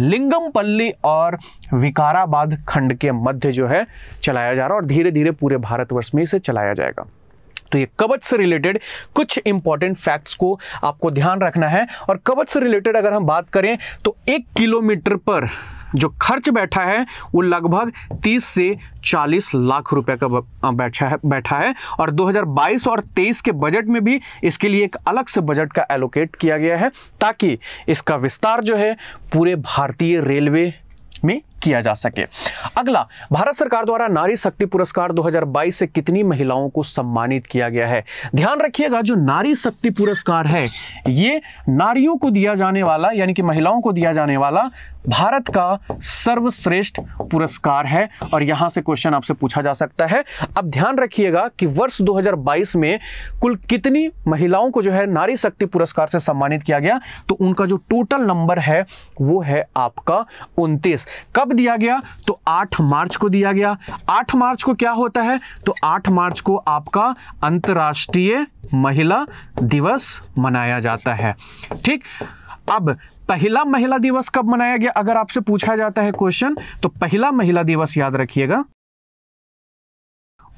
Speaker 1: लिंगमपल्ली और विकाराबाद खंड के मध्य जो है चलाया जा रहा है और धीरे धीरे पूरे भारतवर्ष में इसे चलाया जाएगा तो ये कवच से रिलेटेड कुछ इंपॉर्टेंट फैक्ट्स को आपको ध्यान रखना है और कवच से रिलेटेड अगर हम बात करें तो एक किलोमीटर पर जो खर्च बैठा है वो लगभग 30 से 40 लाख रुपए का बैठा है बैठा है और 2022 और 23 के बजट में भी इसके लिए एक अलग से बजट का एलोकेट किया गया है ताकि इसका विस्तार जो है पूरे भारतीय रेलवे में किया जा सके अगला भारत सरकार द्वारा नारी शक्ति पुरस्कार 2022 से कितनी महिलाओं को सम्मानित किया गया है ध्यान रखिएगा जो नारी शक्ति पुरस्कार है ये नारियों को दिया जाने वाला यानी कि महिलाओं को दिया जाने वाला भारत का सर्वश्रेष्ठ पुरस्कार है और यहां से क्वेश्चन आपसे पूछा जा सकता है अब ध्यान रखिएगा कि वर्ष 2022 में कुल कितनी महिलाओं को जो है नारी शक्ति पुरस्कार से सम्मानित किया गया तो उनका जो टोटल नंबर है वो है आपका 29 कब कब दिया गया तो 8 मार्च को दिया गया 8 मार्च को क्या होता है तो 8 मार्च को आपका अंतर्राष्ट्रीय महिला दिवस मनाया जाता है ठीक अब पहला महिला दिवस कब मनाया गया अगर आपसे पूछा जाता है क्वेश्चन तो पहला महिला दिवस याद रखिएगा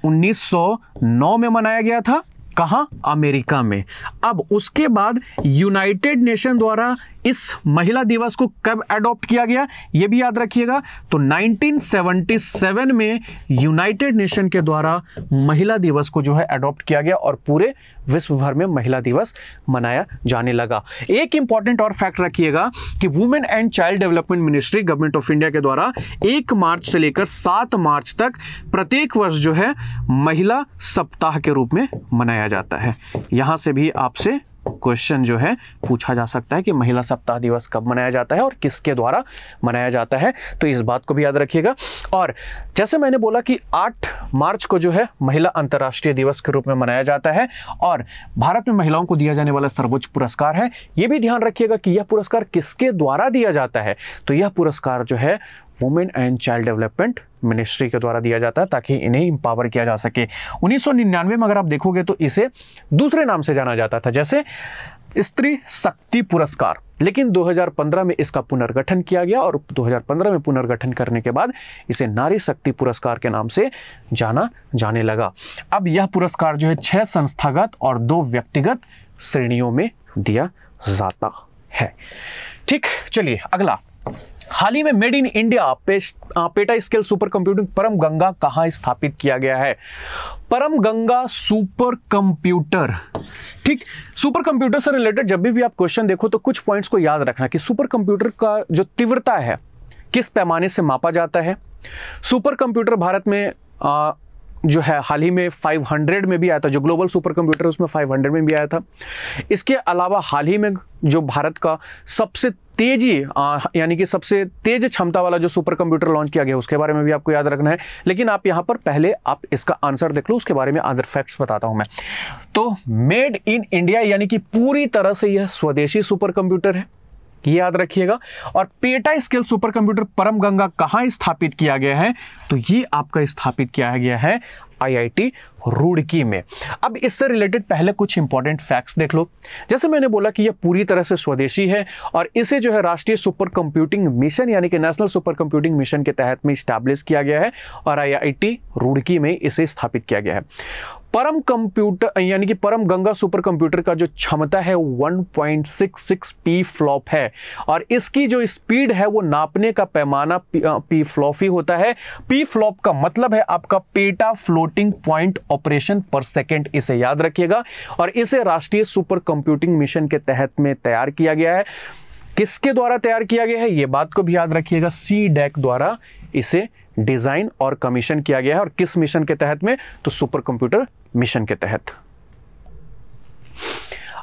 Speaker 1: 1909 में मनाया गया था कहा अमेरिका में अब उसके बाद यूनाइटेड नेशन द्वारा इस महिला दिवस को कब एडॉप्ट किया गया यह भी याद रखिएगा तो 1977 में यूनाइटेड नेशन के द्वारा महिला दिवस को जो है एडॉप्ट किया गया और पूरे विश्व भर में महिला दिवस मनाया जाने लगा एक इंपॉर्टेंट और फैक्ट रखिएगा कि women and child development ministry government of India के द्वारा एक मार्च से लेकर सात मार्च तक प्रत्येक वर्ष जो है महिला सप्ताह के रूप में मनाया जाता है यहाँ से भी आपसे क्वेश्चन जो है पूछा जा सकता है कि महिला सप्ताह दिवस कब मनाया जाता है और किसके द्वारा मनाया जाता है तो इस बात को भी याद रखिएगा और जैसे मैंने बोला कि 8 मार्च को जो है महिला अंतर्राष्ट्रीय दिवस के रूप में मनाया जाता है और भारत में महिलाओं को दिया जाने वाला सर्वोच्च पुरस्कार है यह भी ध्यान रखिएगा कि यह पुरस्कार किसके द्वारा दिया जाता है तो यह पुरस्कार जो है women and child development ministry के द्वारा दिया जाता है ताकि इन्हें इंपावर किया जा सके 1999 में अगर आप देखोगे तो इसे दूसरे नाम से जाना जाता था जैसे स्त्री शक्ति पुरस्कार लेकिन 2015 में इसका पुनर्गठन किया गया और 2015 में पुनर्गठन करने के बाद इसे नारी शक्ति पुरस्कार के नाम से जाना जाने लगा अब यह पुरस्कार जो है छह संस्थागत और दो व्यक्तिगत श्रेणियों में दिया जाता है ठीक चलिए अगला हाल ही में मेड इन इंडिया पे, peta scale supercomputing Param Ganga कहां स्थापित किया गया है परम गंगा सुपर कंप्यूटर ठीक सुपर कंप्यूटर से रिलेटेड जब भी, भी आप क्वेश्चन देखो तो कुछ पॉइंट्स को याद रखना कि सुपर कंप्यूटर का जो तीव्रता है किस पैमाने से मापा जाता है सुपर कंप्यूटर भारत में आ, जो है हाल ही में 500 में भी आया था जो ग्लोबल सुपर कंप्यूटर उसमें 500 में भी आया था इसके अलावा हाल ही में जो भारत का सबसे तेजी यानी कि सबसे तेज क्षमता वाला जो सुपर कंप्यूटर लॉन्च किया गया उसके बारे में भी आपको याद रखना है लेकिन आप यहां पर पहले आप इसका आंसर देख लो उसके बारे में अदर फैक्ट्स बताता हूं मैं तो मेड इन इंडिया यानी कि पूरी तरह से यह स्वदेशी सुपर कंप्यूटर है ये याद रखिएगा और पेटा स्केल सुपर कंप्यूटर परम गंगा कहाँ स्थापित किया गया है तो ये आपका स्थापित किया गया है आईआईटी रुड़की में अब इससे रिलेटेड पहले कुछ इंपॉर्टेंट फैक्ट्स देख लो जैसे मैंने बोला कि यह पूरी तरह से स्वदेशी है और इसे जो है राष्ट्रीय सुपर कंप्यूटिंग मिशन यानी कि नेशनल सुपर कंप्यूटिंग मिशन के तहत में स्टैब्लिश किया गया है और आई रुड़की में इसे स्थापित किया गया है परम कंप्यूटर यानी कि परम गंगा सुपर कंप्यूटर का जो क्षमता है 1.66 पी फ्लॉप है और इसकी जो स्पीड है वो नापने का पैमाना पी फ्लॉप ही होता है पी फ्लॉप का मतलब है आपका peta floating point operation per second इसे याद रखिएगा और इसे राष्ट्रीय सुपर कंप्यूटिंग मिशन के तहत में तैयार किया गया है किसके द्वारा तैयार किया गया है ये बात को भी याद रखिएगा सी डैक द्वारा इसे डिज़ाइन और कमीशन किया गया है और किस मिशन के तहत में तो सुपर कंप्यूटर मिशन के तहत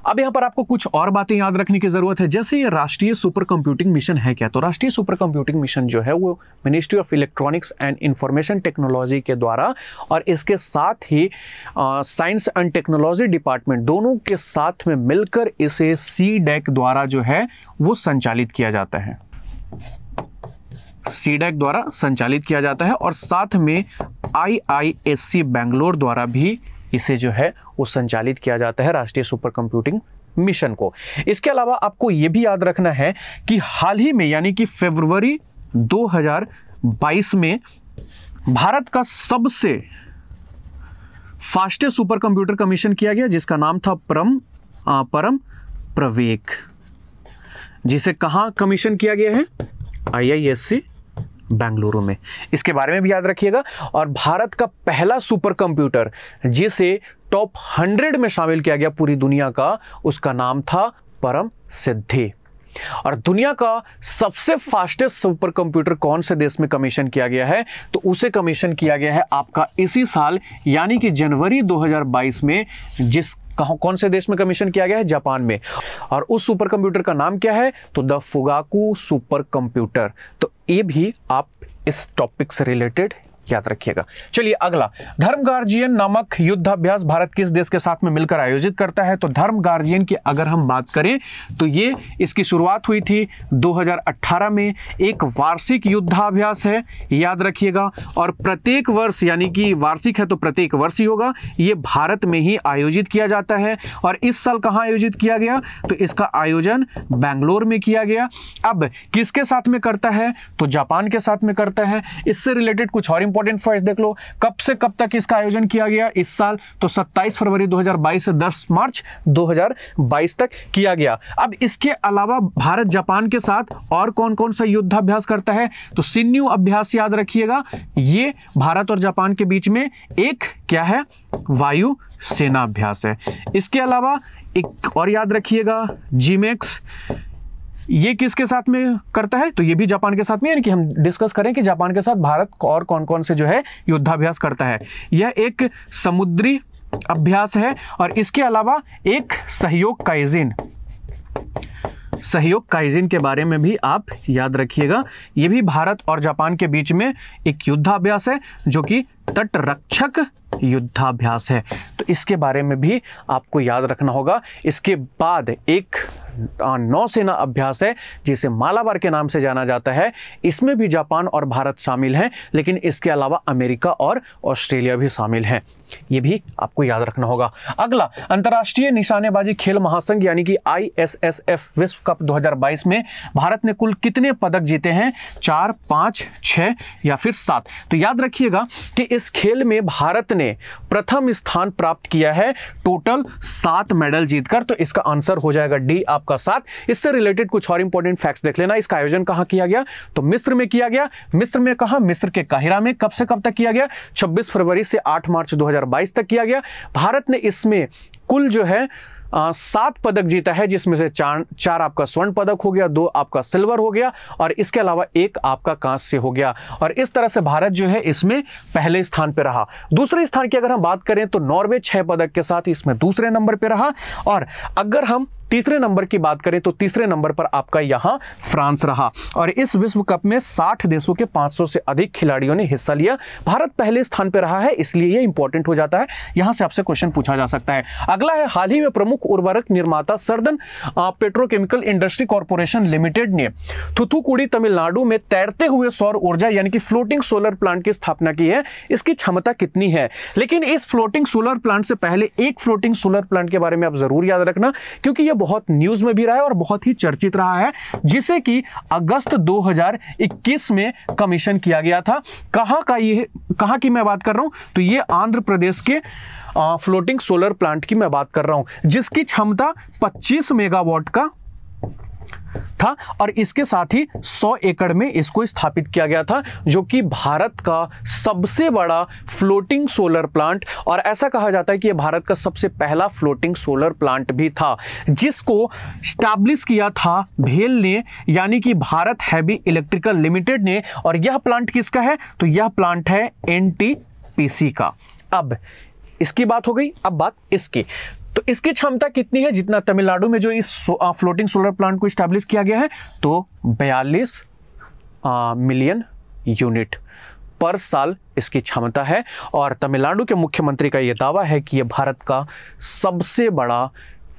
Speaker 1: अब यहां पर आपको कुछ और बातें याद रखने की ज़रूरत है जैसे ये राष्ट्रीय सुपर कंप्यूटिंग मिशन है क्या तो राष्ट्रीय सुपर कंप्यूटिंग मिशन जो है वो ministry of electronics and information technology के द्वारा और इसके साथ ही साइंस एंड टेक्नोलॉजी डिपार्टमेंट दोनों के साथ में मिलकर इसे सी डेक द्वारा जो है वो संचालित किया जाता है सीडेक e द्वारा संचालित किया जाता है और साथ में आईआईएससी बेंगलोर द्वारा भी इसे जो है वो संचालित किया जाता है राष्ट्रीय सुपर कंप्यूटिंग मिशन को इसके अलावा आपको ये भी याद रखना है कि हाल ही में यानी कि फेबरवरी 2022 में भारत का सबसे फास्टेस्ट सुपर कंप्यूटर कमीशन किया गया जिसका नाम था परम आ, परम प्रवेक जिसे कहा कमीशन किया गया है आईआईएससी बेंगलुरु में इसके बारे में भी याद रखिएगा और भारत का पहला सुपर कंप्यूटर जिसे टॉप हंड्रेड में शामिल किया गया पूरी दुनिया का उसका नाम था परम सिद्धि और दुनिया का सबसे फास्टेस्ट सुपर कंप्यूटर कौन से देश में कमीशन किया गया है तो उसे कमीशन किया गया है आपका इसी साल यानी कि जनवरी 2022 में जिस कौन से देश में कमीशन किया गया है जापान में और उस सुपर कंप्यूटर का नाम क्या है तो द फुगाकू सुपर कंप्यूटर तो ये भी आप इस टॉपिक से रिलेटेड याद रखिएगा चलिए अगला धर्म गार्जियन नामक युद्धाभ्यास भारत किस देश के साथ में मिलकर आयोजित करता है तो धर्म गार्जियन की अगर हम बात करें तो ये इसकी शुरुआत हुई थी 2018 में एक वार्षिक युद्धाभ्यास है याद रखिएगा और प्रत्येक वर्ष यानी कि वार्षिक है तो प्रत्येक वर्ष ही होगा ये भारत में ही आयोजित किया जाता है और इस साल कहाँ आयोजित किया गया तो इसका आयोजन बैंगलोर में किया गया अब किसके साथ में करता है तो जापान के साथ में करता है इससे रिलेटेड कुछ और इंपॉर्टेंट फैक्ट देख लो कब से कब तक इसका आयोजन किया गया इस साल तो 27 फरवरी 2022 से 10 मार्च 2022 तक किया गया अब इसके अलावा भारत जापान के साथ और कौन कौन सा युद्धाभ्यास करता है तो सिन्यू अभ्यास याद रखिएगा ये भारत और जापान के बीच में एक क्या है वायु सेना अभ्यास है इसके अलावा एक और याद रखिएगा जीमेक्स ये किसके साथ में करता है तो ये भी जापान के साथ में यानी कि हम डिस्कस करें कि जापान के साथ भारत और कौन कौन से जो है युद्धाभ्यास करता है यह एक समुद्री अभ्यास है और इसके अलावा एक सहयोग काइजिन सहयोग काइजिन के बारे में भी आप याद रखिएगा यह भी भारत और जापान के बीच में एक युद्धाभ्यास है जो कि तटरक्षक युद्धाभ्यास है तो इसके बारे में भी आपको याद रखना होगा इसके बाद एक नौसेना अभ्यास है जिसे मालाबार के नाम से जाना जाता है इसमें भी जापान और भारत शामिल हैं लेकिन इसके अलावा अमेरिका और ऑस्ट्रेलिया भी शामिल हैं ये भी आपको याद रखना होगा अगला अंतर्राष्ट्रीय निशानेबाजी खेल महासंघ यानी कि एफ विश्व कप 2022 में भारत ने कुल कितने पदक जीते हैं चार पांच छ या फिर सात तो याद रखिएगा कि इस खेल में भारत ने प्रथम स्थान प्राप्त किया है टोटल सात मेडल जीतकर तो इसका आंसर हो जाएगा डी आपका सात इससे रिलेटेड कुछ और इंपॉर्टेंट फैक्ट देख लेना इसका आयोजन कहां किया गया तो मिस्र में किया गया मिस्र में कहा मिस्र के काहिरा में कब से कब तक किया गया छब्बीस फरवरी से आठ मार्च दो 2022 तक किया गया भारत ने इसमें कुल जो है सात पदक जीता है जिसमें से चार चार आपका स्वर्ण पदक हो गया दो आपका सिल्वर हो गया और इसके अलावा एक आपका कांस्य हो गया और इस तरह से भारत जो है इसमें पहले स्थान पर रहा दूसरे स्थान की अगर हम बात करें तो नॉर्वे छह पदक के साथ इसमें दूसरे नंबर पर रहा और अगर हम तीसरे नंबर की बात करें तो तीसरे नंबर पर आपका यहां फ्रांस रहा और इस विश्व कप में साठ देशों के 500 से अधिक खिलाड़ियों ने हिस्सा लिया भारत पहले स्थान पर रहा है इसलिए यह इंपॉर्टेंट हो जाता है यहां से आपसे क्वेश्चन पूछा जा सकता है अगला है हाल ही में प्रमुख उर्वरक निर्माता southern petrochemical industry corporation limited ने थुथुकुड़ी तमिलनाडु में तैरते हुए सौर ऊर्जा यानी कि फ्लोटिंग सोलर प्लांट की स्थापना की है इसकी क्षमता कितनी है लेकिन इस फ्लोटिंग सोलर प्लांट से पहले एक फ्लोटिंग सोलर प्लांट के बारे में आप जरूर याद रखना क्योंकि यह बहुत न्यूज में भी रहा है और बहुत ही चर्चित रहा है जिसे कि अगस्त 2021 में कमीशन किया गया था कहाँ का ये कहाँ की मैं बात कर रहा हूँ तो ये आंध्र प्रदेश के फ्लोटिंग सोलर प्लांट की मैं बात कर रहा हूँ जिसकी क्षमता 25 मेगावाट का था और इसके साथ ही 100 एकड़ में इसको स्थापित किया गया था जो कि भारत का सबसे बड़ा फ्लोटिंग सोलर प्लांट और ऐसा कहा जाता है कि यह भारत का सबसे पहला फ्लोटिंग सोलर प्लांट भी था जिसको स्टैब्लिश किया था भेल ने यानी कि भारत हैवी इलेक्ट्रिकल लिमिटेड ने और यह प्लांट किसका है तो यह प्लांट है एन का अब इसकी बात हो गई अब बात इसकी तो इसकी क्षमता कितनी है जितना तमिलनाडु में जो इस फ्लोटिंग सोलर प्लांट को स्टैब्लिश किया गया है तो बयालीस मिलियन यूनिट पर साल इसकी क्षमता है और तमिलनाडु के मुख्यमंत्री का यह दावा है कि यह भारत का सबसे बड़ा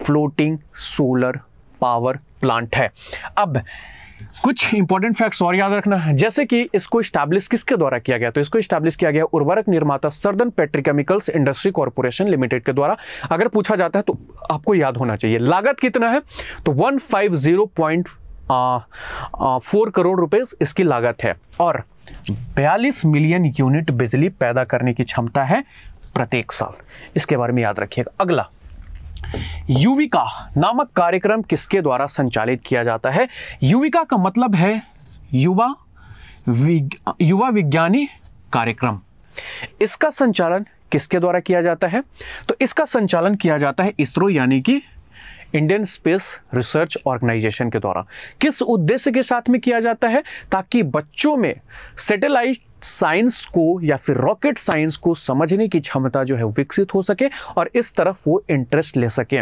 Speaker 1: फ्लोटिंग सोलर पावर प्लांट है अब कुछ इंपॉर्टेंट फैक्ट्स और याद रखना है जैसे कि इसको स्टैब्लिश किसके द्वारा किया गया तो इसको स्टैब्लिश किया गया उर्वरक निर्माता southern petrochemicals industry corporation limited के द्वारा अगर पूछा जाता है तो आपको याद होना चाहिए लागत कितना है तो one five zero point four crore रुपए इसकी लागत है और बयालीस मिलियन यूनिट बिजली पैदा करने की क्षमता है प्रत्येक साल इसके बारे में याद रखिएगा अगला युविका नामक कार्यक्रम किसके द्वारा संचालित किया जाता है युविका का मतलब है युवा विज्ञ युवा विज्ञानी कार्यक्रम इसका संचालन किसके द्वारा किया जाता है तो इसका संचालन किया जाता है इसरो यानी कि इंडियन स्पेस रिसर्च ऑर्गेनाइजेशन के द्वारा किस उद्देश्य के साथ में किया जाता है ताकि बच्चों में सैटेलाइट साइंस को या फिर रॉकेट साइंस को समझने की क्षमता जो है विकसित हो सके और इस तरफ वो इंटरेस्ट ले सके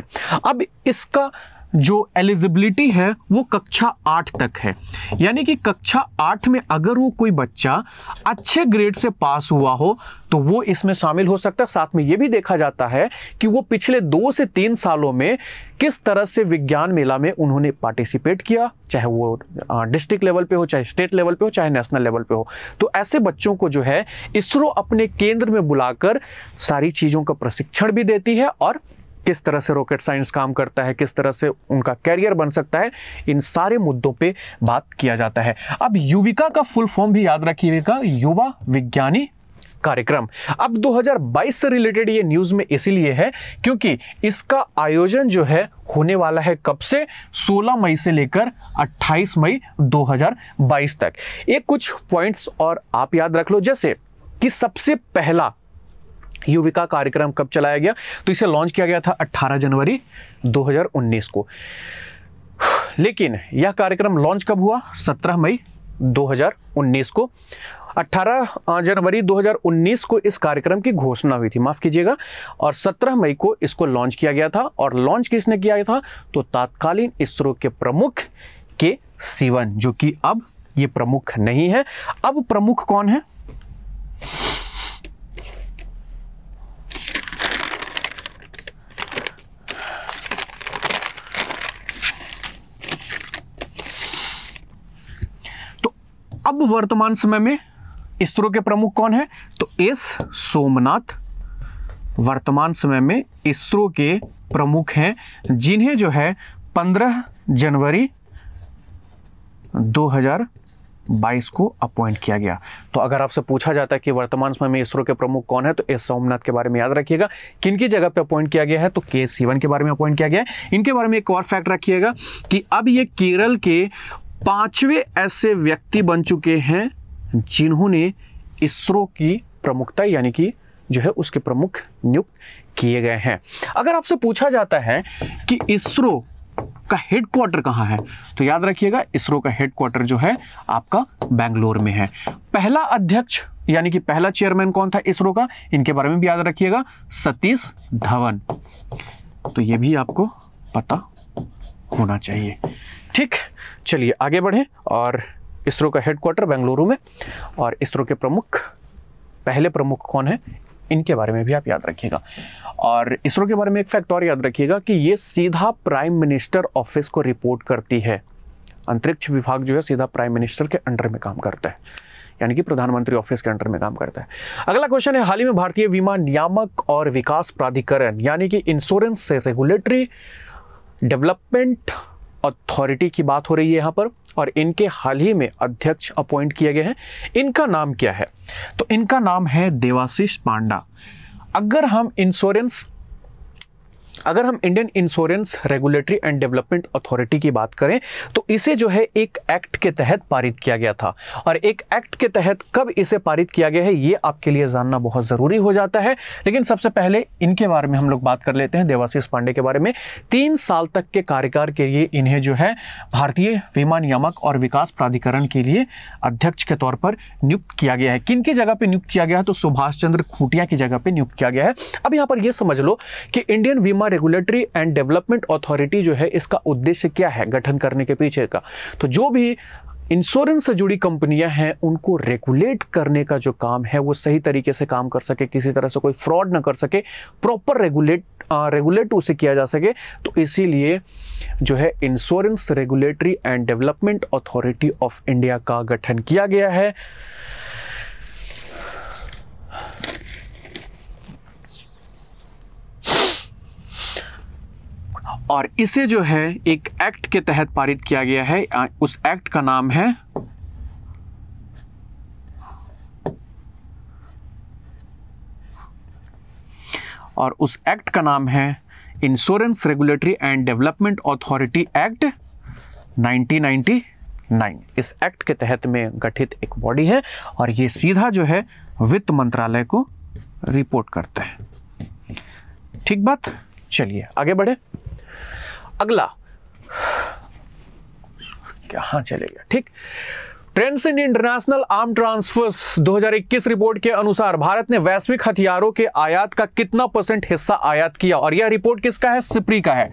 Speaker 1: अब इसका जो एलिजिबिलिटी है वो कक्षा आठ तक है यानी कि कक्षा आठ में अगर वो कोई बच्चा अच्छे ग्रेड से पास हुआ हो तो वो इसमें शामिल हो सकता है साथ में ये भी देखा जाता है कि वो पिछले दो से तीन सालों में किस तरह से विज्ञान मेला में उन्होंने पार्टिसिपेट किया चाहे वो डिस्ट्रिक्ट लेवल पे हो चाहे स्टेट लेवल पे हो चाहे नेशनल लेवल पे हो तो ऐसे बच्चों को जो है इसरो अपने केंद्र में बुलाकर सारी चीज़ों का प्रशिक्षण भी देती है और किस तरह से रॉकेट साइंस काम करता है किस तरह से उनका कैरियर बन सकता है इन सारे मुद्दों पे बात किया जाता है अब युविका का फुल फॉर्म भी याद रखिएगा युवा विज्ञानी कार्यक्रम अब 2022 से रिलेटेड ये न्यूज में इसीलिए है क्योंकि इसका आयोजन जो है होने वाला है कब से 16 मई से लेकर 28 मई 2022 तक ये कुछ पॉइंट्स और आप याद रख लो जैसे कि सबसे पहला युविका कार्यक्रम कब चलाया गया तो इसे लॉन्च किया गया था 18 जनवरी 2019 को लेकिन यह कार्यक्रम लॉन्च कब हुआ 17 मई 2019 को 18 जनवरी 2019 को इस कार्यक्रम की घोषणा हुई थी माफ़ कीजिएगा और 17 मई को इसको लॉन्च किया गया था और लॉन्च किसने किया था तो तात्कालीन इसरो के प्रमुख के सीवन जो कि अब ये प्रमुख नहीं है अब प्रमुख कौन है अब वर्तमान समय में इसरो के प्रमुख कौन है तो एस सोमनाथ वर्तमान समय में इसरो के प्रमुख हैं जिन्हें जो है 15 जनवरी 2022 को अपॉइंट किया गया तो अगर आपसे पूछा जाता है कि वर्तमान समय में इसरो के प्रमुख कौन है तो एस सोमनाथ के बारे में याद रखिएगा किन की जगह पे अपॉइंट किया गया है तो के सीवन के बारे में अपॉइंट किया गया है इनके बारे में एक और फैक्ट रखिएगा कि अब ये केरल के पांचवे ऐसे व्यक्ति बन चुके हैं जिन्होंने इसरो की प्रमुखता यानी कि जो है उसके प्रमुख नियुक्त किए गए हैं अगर आपसे पूछा जाता है कि इसरो का हेडक्वार्टर कहाँ है तो याद रखिएगा इसरो का हेडक्वार्टर जो है आपका बेंगलोर में है पहला अध्यक्ष यानी कि पहला चेयरमैन कौन था इसरो का इनके बारे में भी याद रखिएगा सतीश धवन तो यह भी आपको पता होना चाहिए ठीक चलिए आगे बढ़ें और इसरो का हेडक्वार्टर बेंगलुरु में और इसरो के प्रमुख पहले प्रमुख कौन है इनके बारे में भी आप याद रखिएगा और इसरो के बारे में एक फैक्ट और याद रखिएगा कि ये सीधा प्राइम मिनिस्टर ऑफिस को रिपोर्ट करती है अंतरिक्ष विभाग जो है सीधा प्राइम मिनिस्टर के अंडर में काम करता है यानी कि प्रधानमंत्री ऑफिस के अंडर में काम करता है अगला क्वेश्चन है हाल ही में भारतीय बीमा नियामक और विकास प्राधिकरण यानी कि इंश्योरेंस रेगुलेटरी डेवलपमेंट अथॉरिटी की बात हो रही है यहाँ पर और इनके हाल ही में अध्यक्ष अपॉइंट किए गए हैं इनका नाम क्या है तो इनका नाम है देवाशीष पांडा अगर हम इंश्योरेंस अगर हम Indian insurance regulatory and development authority की बात करें तो इसे जो है एक एक्ट के तहत पारित किया गया था और एक एक्ट के तहत कब इसे पारित किया गया है ये आपके लिए जानना बहुत ज़रूरी हो जाता है लेकिन सबसे पहले इनके बारे में हम लोग बात कर लेते हैं देवाशीष पांडे के बारे में तीन साल तक के कार्यकाल के लिए इन्हें जो है भारतीय विमान नियामक और विकास प्राधिकरण के लिए अध्यक्ष के तौर पर नियुक्त किया गया है किन की जगह पर नियुक्त किया गया है तो सुभाष चंद्र खूटिया की जगह पर नियुक्त किया गया है अब यहाँ पर यह समझ लो कि इंडियन विमान रेगुलेटरी एंड डेवलपमेंट अथॉरिटी जो है इसका उद्देश्य क्या है गठन करने के पीछे का तो जो भी इंश्योरेंस से जुड़ी कंपनियां हैं उनको रेगुलेट करने का जो काम है वो सही तरीके से काम कर सके किसी तरह से कोई फ्रॉड ना कर सके प्रॉपर रेगुलेट रेगुलेट उसे किया जा सके तो इसीलिए जो है insurance regulatory and development authority of India का गठन किया गया है और इसे जो है एक एक्ट के तहत पारित किया गया है उस एक्ट का नाम है और उस एक्ट का नाम है insurance regulatory and development authority act 1999 इस एक्ट के तहत में गठित एक बॉडी है और ये सीधा जो है वित्त मंत्रालय को रिपोर्ट करता है ठीक बात चलिए आगे बढ़े अगला कहाँ चलेगा ठीक trends in international arm transfers 2021 report के अनुसार भारत ने वैश्विक हथियारों के आयात का कितना परसेंट हिस्सा आयात किया और यह रिपोर्ट किसका है सिप्री का है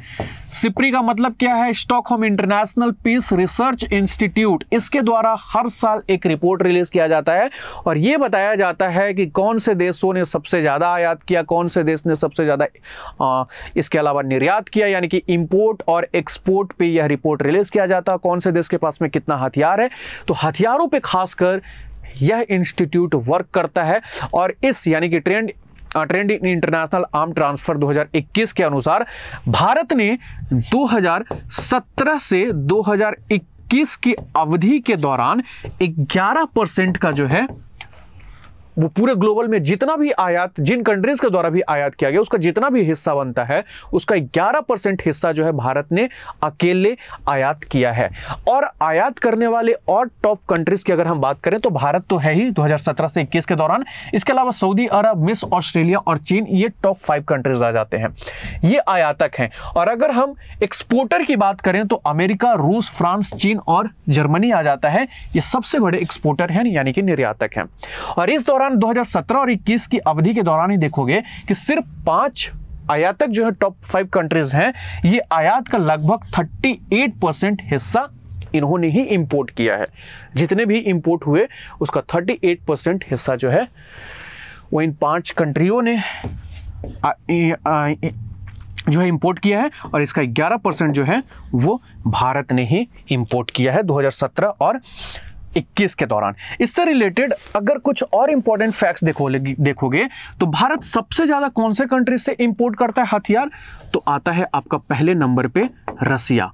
Speaker 1: सिप्री का मतलब क्या है Stockholm international peace research institute इसके द्वारा हर साल एक रिपोर्ट रिलीज किया जाता है और ये बताया जाता है कि कौन से देशों ने सबसे ज़्यादा आयात किया कौन से देश ने सबसे ज़्यादा इसके अलावा निर्यात किया यानी कि इम्पोर्ट और एक्सपोर्ट पे यह रिपोर्ट रिलीज किया जाता है कौन से देश के पास में कितना हथियार है तो हथियारों पर खासकर यह इंस्टीट्यूट वर्क करता है और इस यानी कि trend trend in international arm transfer 2021 के अनुसार भारत ने 2017 से 2021 की अवधि के दौरान 11 परसेंट का जो है वो पूरे ग्लोबल में जितना भी आयात जिन कंट्रीज के द्वारा भी आयात किया गया उसका जितना भी हिस्सा बनता है उसका 11 परसेंट हिस्सा जो है भारत ने अकेले आयात किया है और आयात करने वाले और टॉप कंट्रीज की अगर हम बात करें तो भारत तो है ही 2017 से 21 के दौरान इसके अलावा सऊदी अरब मिस ऑस्ट्रेलिया और चीन ये टॉप फाइव कंट्रीज आ जाते हैं ये आयातक हैं और अगर हम एक्सपोर्टर की बात करें तो अमेरिका रूस फ्रांस चीन और जर्मनी आ जाता है ये सबसे बड़े एक्सपोर्टर हैं यानी कि निर्यातक हैं और इस दौरान दौरान 2017 और 21 की अवधि के दौरान ही देखोगे कि सिर्फ पांच आयातक जो है टॉप फाइव कंट्रीज हैं ये आयात का लगभग 38 परसेंट हिस्सा इन्होंने ही इंपोर्ट किया है जितने भी इंपोर्ट हुए उसका 38 परसेंट हिस्सा जो है वो इन पांच कंट्रियों ने आ, ए, आ, ए, जो है इंपोर्ट किया है और इसका 11 परसेंट जो है वो भारत ने ही इंपोर्ट किया है 2017 और 2021 के दौरान इससे रिलेटेड अगर कुछ और इंपॉर्टेंट फैक्ट्स देखो देखोगे तो भारत सबसे ज़्यादा कौन से कंट्री से इंपोर्ट करता है हथियार तो आता है आपका पहले नंबर पे रसिया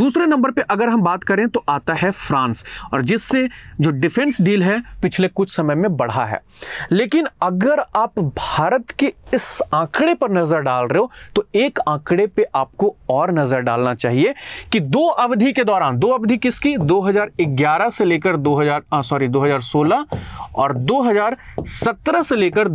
Speaker 1: दूसरे नंबर पे अगर हम बात करें तो आता है फ्रांस और जिससे जो डिफेंस डील है पिछले कुछ समय में बढ़ा है लेकिन अगर आप भारत के इस आंकड़े पर नज़र डाल रहे हो तो एक आंकड़े पे आपको और नज़र डालना चाहिए कि दो अवधि के दौरान दो अवधि किसकी 2011 से लेकर 2000 सॉरी 2016 और 2017 से लेकर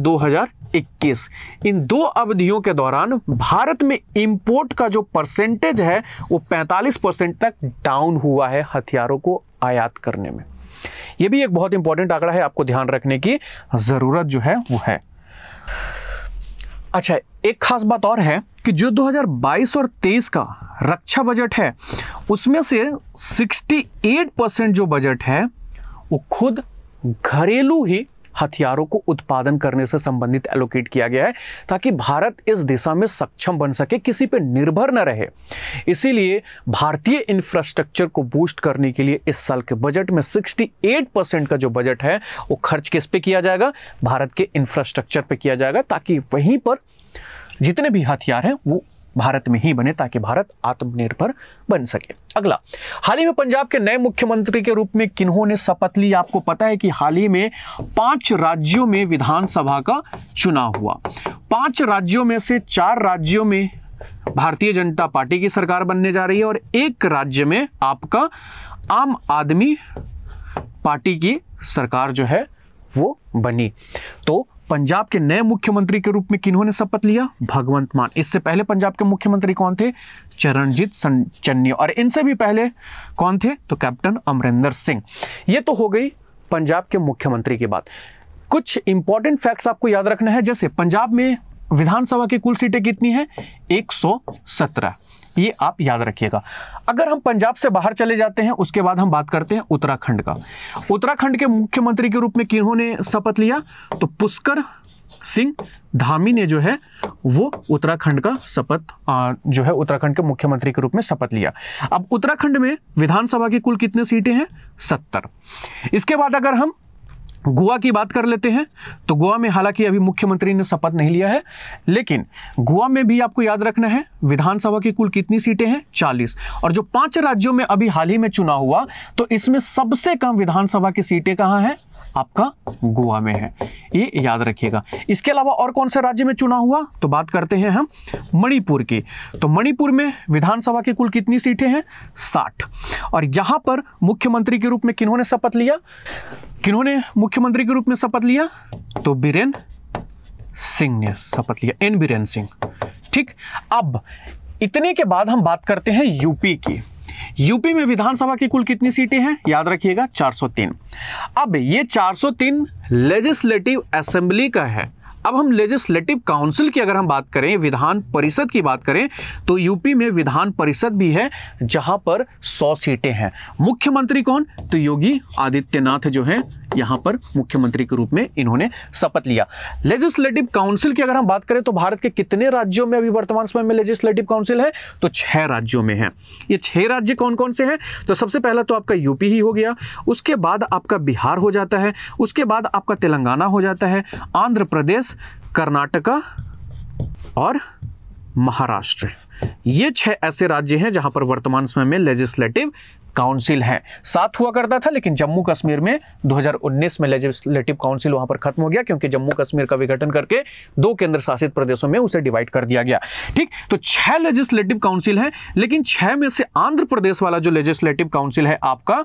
Speaker 1: 2021 इन दो अवधियों के दौरान भारत में इंपोर्ट का जो परसेंटेज है वो 45 परसेंट तक डाउन हुआ है हथियारों को आयात करने में ये भी एक बहुत इंपॉर्टेंट आंकड़ा है आपको ध्यान रखने की ज़रूरत जो है वो है अच्छा एक खास बात और है कि जो 2022 और 23 का रक्षा बजट है उसमें से 68 परसेंट जो बजट है वो खुद घरेलू ही हथियारों को उत्पादन करने से संबंधित एलोकेट किया गया है ताकि भारत इस दिशा में सक्षम बन सके किसी पर निर्भर न रहे इसीलिए भारतीय इंफ्रास्ट्रक्चर को बूस्ट करने के लिए इस साल के बजट में 68 परसेंट का जो बजट है वो खर्च किस पे किया जाएगा भारत के इंफ्रास्ट्रक्चर पे किया जाएगा ताकि वहीं पर जितने भी हथियार हैं वो भारत में ही बने ताकि भारत आत्मनिर्भर बन सके अगला हाल ही में पंजाब के नए मुख्यमंत्री के रूप में किन्हों ने शपथ ली आपको पता है कि हाल ही में पांच राज्यों में विधानसभा का चुनाव हुआ पांच राज्यों में से चार राज्यों में भारतीय जनता पार्टी की सरकार बनने जा रही है और एक राज्य में आपका आम आदमी पार्टी की सरकार जो है वो बनी तो पंजाब के नए मुख्यमंत्री के रूप में किन्होंने शपथ लिया भगवंत मान इससे पहले पंजाब के मुख्यमंत्री कौन थे चरणजीत चन्नी और इनसे भी पहले कौन थे तो कैप्टन अमरिंदर सिंह ये तो हो गई पंजाब के मुख्यमंत्री की बात कुछ इंपॉर्टेंट फैक्ट्स आपको याद रखना है जैसे पंजाब में विधानसभा की कुल सीटें कितनी है 117 ये आप याद रखिएगा अगर हम पंजाब से बाहर चले जाते हैं उसके बाद हम बात करते हैं उत्तराखंड का उत्तराखंड के मुख्यमंत्री के रूप में किन्होंने शपथ लिया तो पुष्कर सिंह धामी ने जो है वो उत्तराखंड का शपथ जो है उत्तराखंड के मुख्यमंत्री के रूप में शपथ लिया अब उत्तराखंड में विधानसभा की कुल कितने सीटें हैं सत्तर इसके बाद अगर हम गोवा की बात कर लेते हैं तो गोवा में हालांकि अभी मुख्यमंत्री ने शपथ नहीं लिया है लेकिन गोवा में भी आपको याद रखना है विधानसभा की कुल कितनी सीटें हैं 40 और जो पांच राज्यों में अभी हाल ही में चुनाव हुआ तो इसमें सबसे कम विधानसभा की सीटें कहाँ हैं आपका गोवा में है ये याद रखिएगा इसके अलावा और कौन से राज्य में चुनाव हुआ तो बात करते हैं हम मणिपुर की तो मणिपुर में विधानसभा की कुल कितनी सीटें हैं साठ और यहां पर मुख्यमंत्री के रूप में किन्होंने शपथ लिया किन्होंने मुख्यमंत्री के रूप में शपथ लिया तो बीरेन सिंह ने शपथ लिया एन बीरेन सिंह ठीक अब इतने के बाद हम बात करते हैं यूपी की यूपी में विधानसभा की कुल कितनी सीटें हैं याद रखिएगा 403 अब ये 403 लेजिस्लेटिव असेंबली का है अब हम लेजिस्लेटिव काउंसिल की अगर हम बात करें विधान परिषद की बात करें तो यूपी में विधान परिषद भी है जहां पर सौ सीटें हैं मुख्यमंत्री कौन तो योगी आदित्यनाथ जो है यहां पर मुख्यमंत्री के रूप में इन्होंने शपथ लिया लेजिस्लेटिव काउंसिल की अगर हम बात करें तो भारत के कितने राज्यों में अभी वर्तमान समय में लेजिस्लेटिव काउंसिल है तो छह राज्यों में है ये छह राज्य कौन कौन से हैं तो सबसे पहला तो आपका यूपी ही हो गया उसके बाद आपका बिहार हो जाता है उसके बाद आपका तेलंगाना हो जाता है आंध्र प्रदेश कर्नाटका और महाराष्ट्र ये छह ऐसे राज्य हैं जहां पर वर्तमान समय में लेजिस्लेटिव काउंसिल है साथ हुआ करता था लेकिन जम्मू कश्मीर में 2019 में लेजिस्लेटिव काउंसिल वहां पर खत्म हो गया क्योंकि जम्मू कश्मीर का विघटन करके दो केंद्र शासित प्रदेशों में उसे डिवाइड कर दिया गया ठीक तो छह लेजिस्लेटिव काउंसिल है लेकिन छह में से आंध्र प्रदेश वाला जो लेजिस्लेटिव काउंसिल है आपका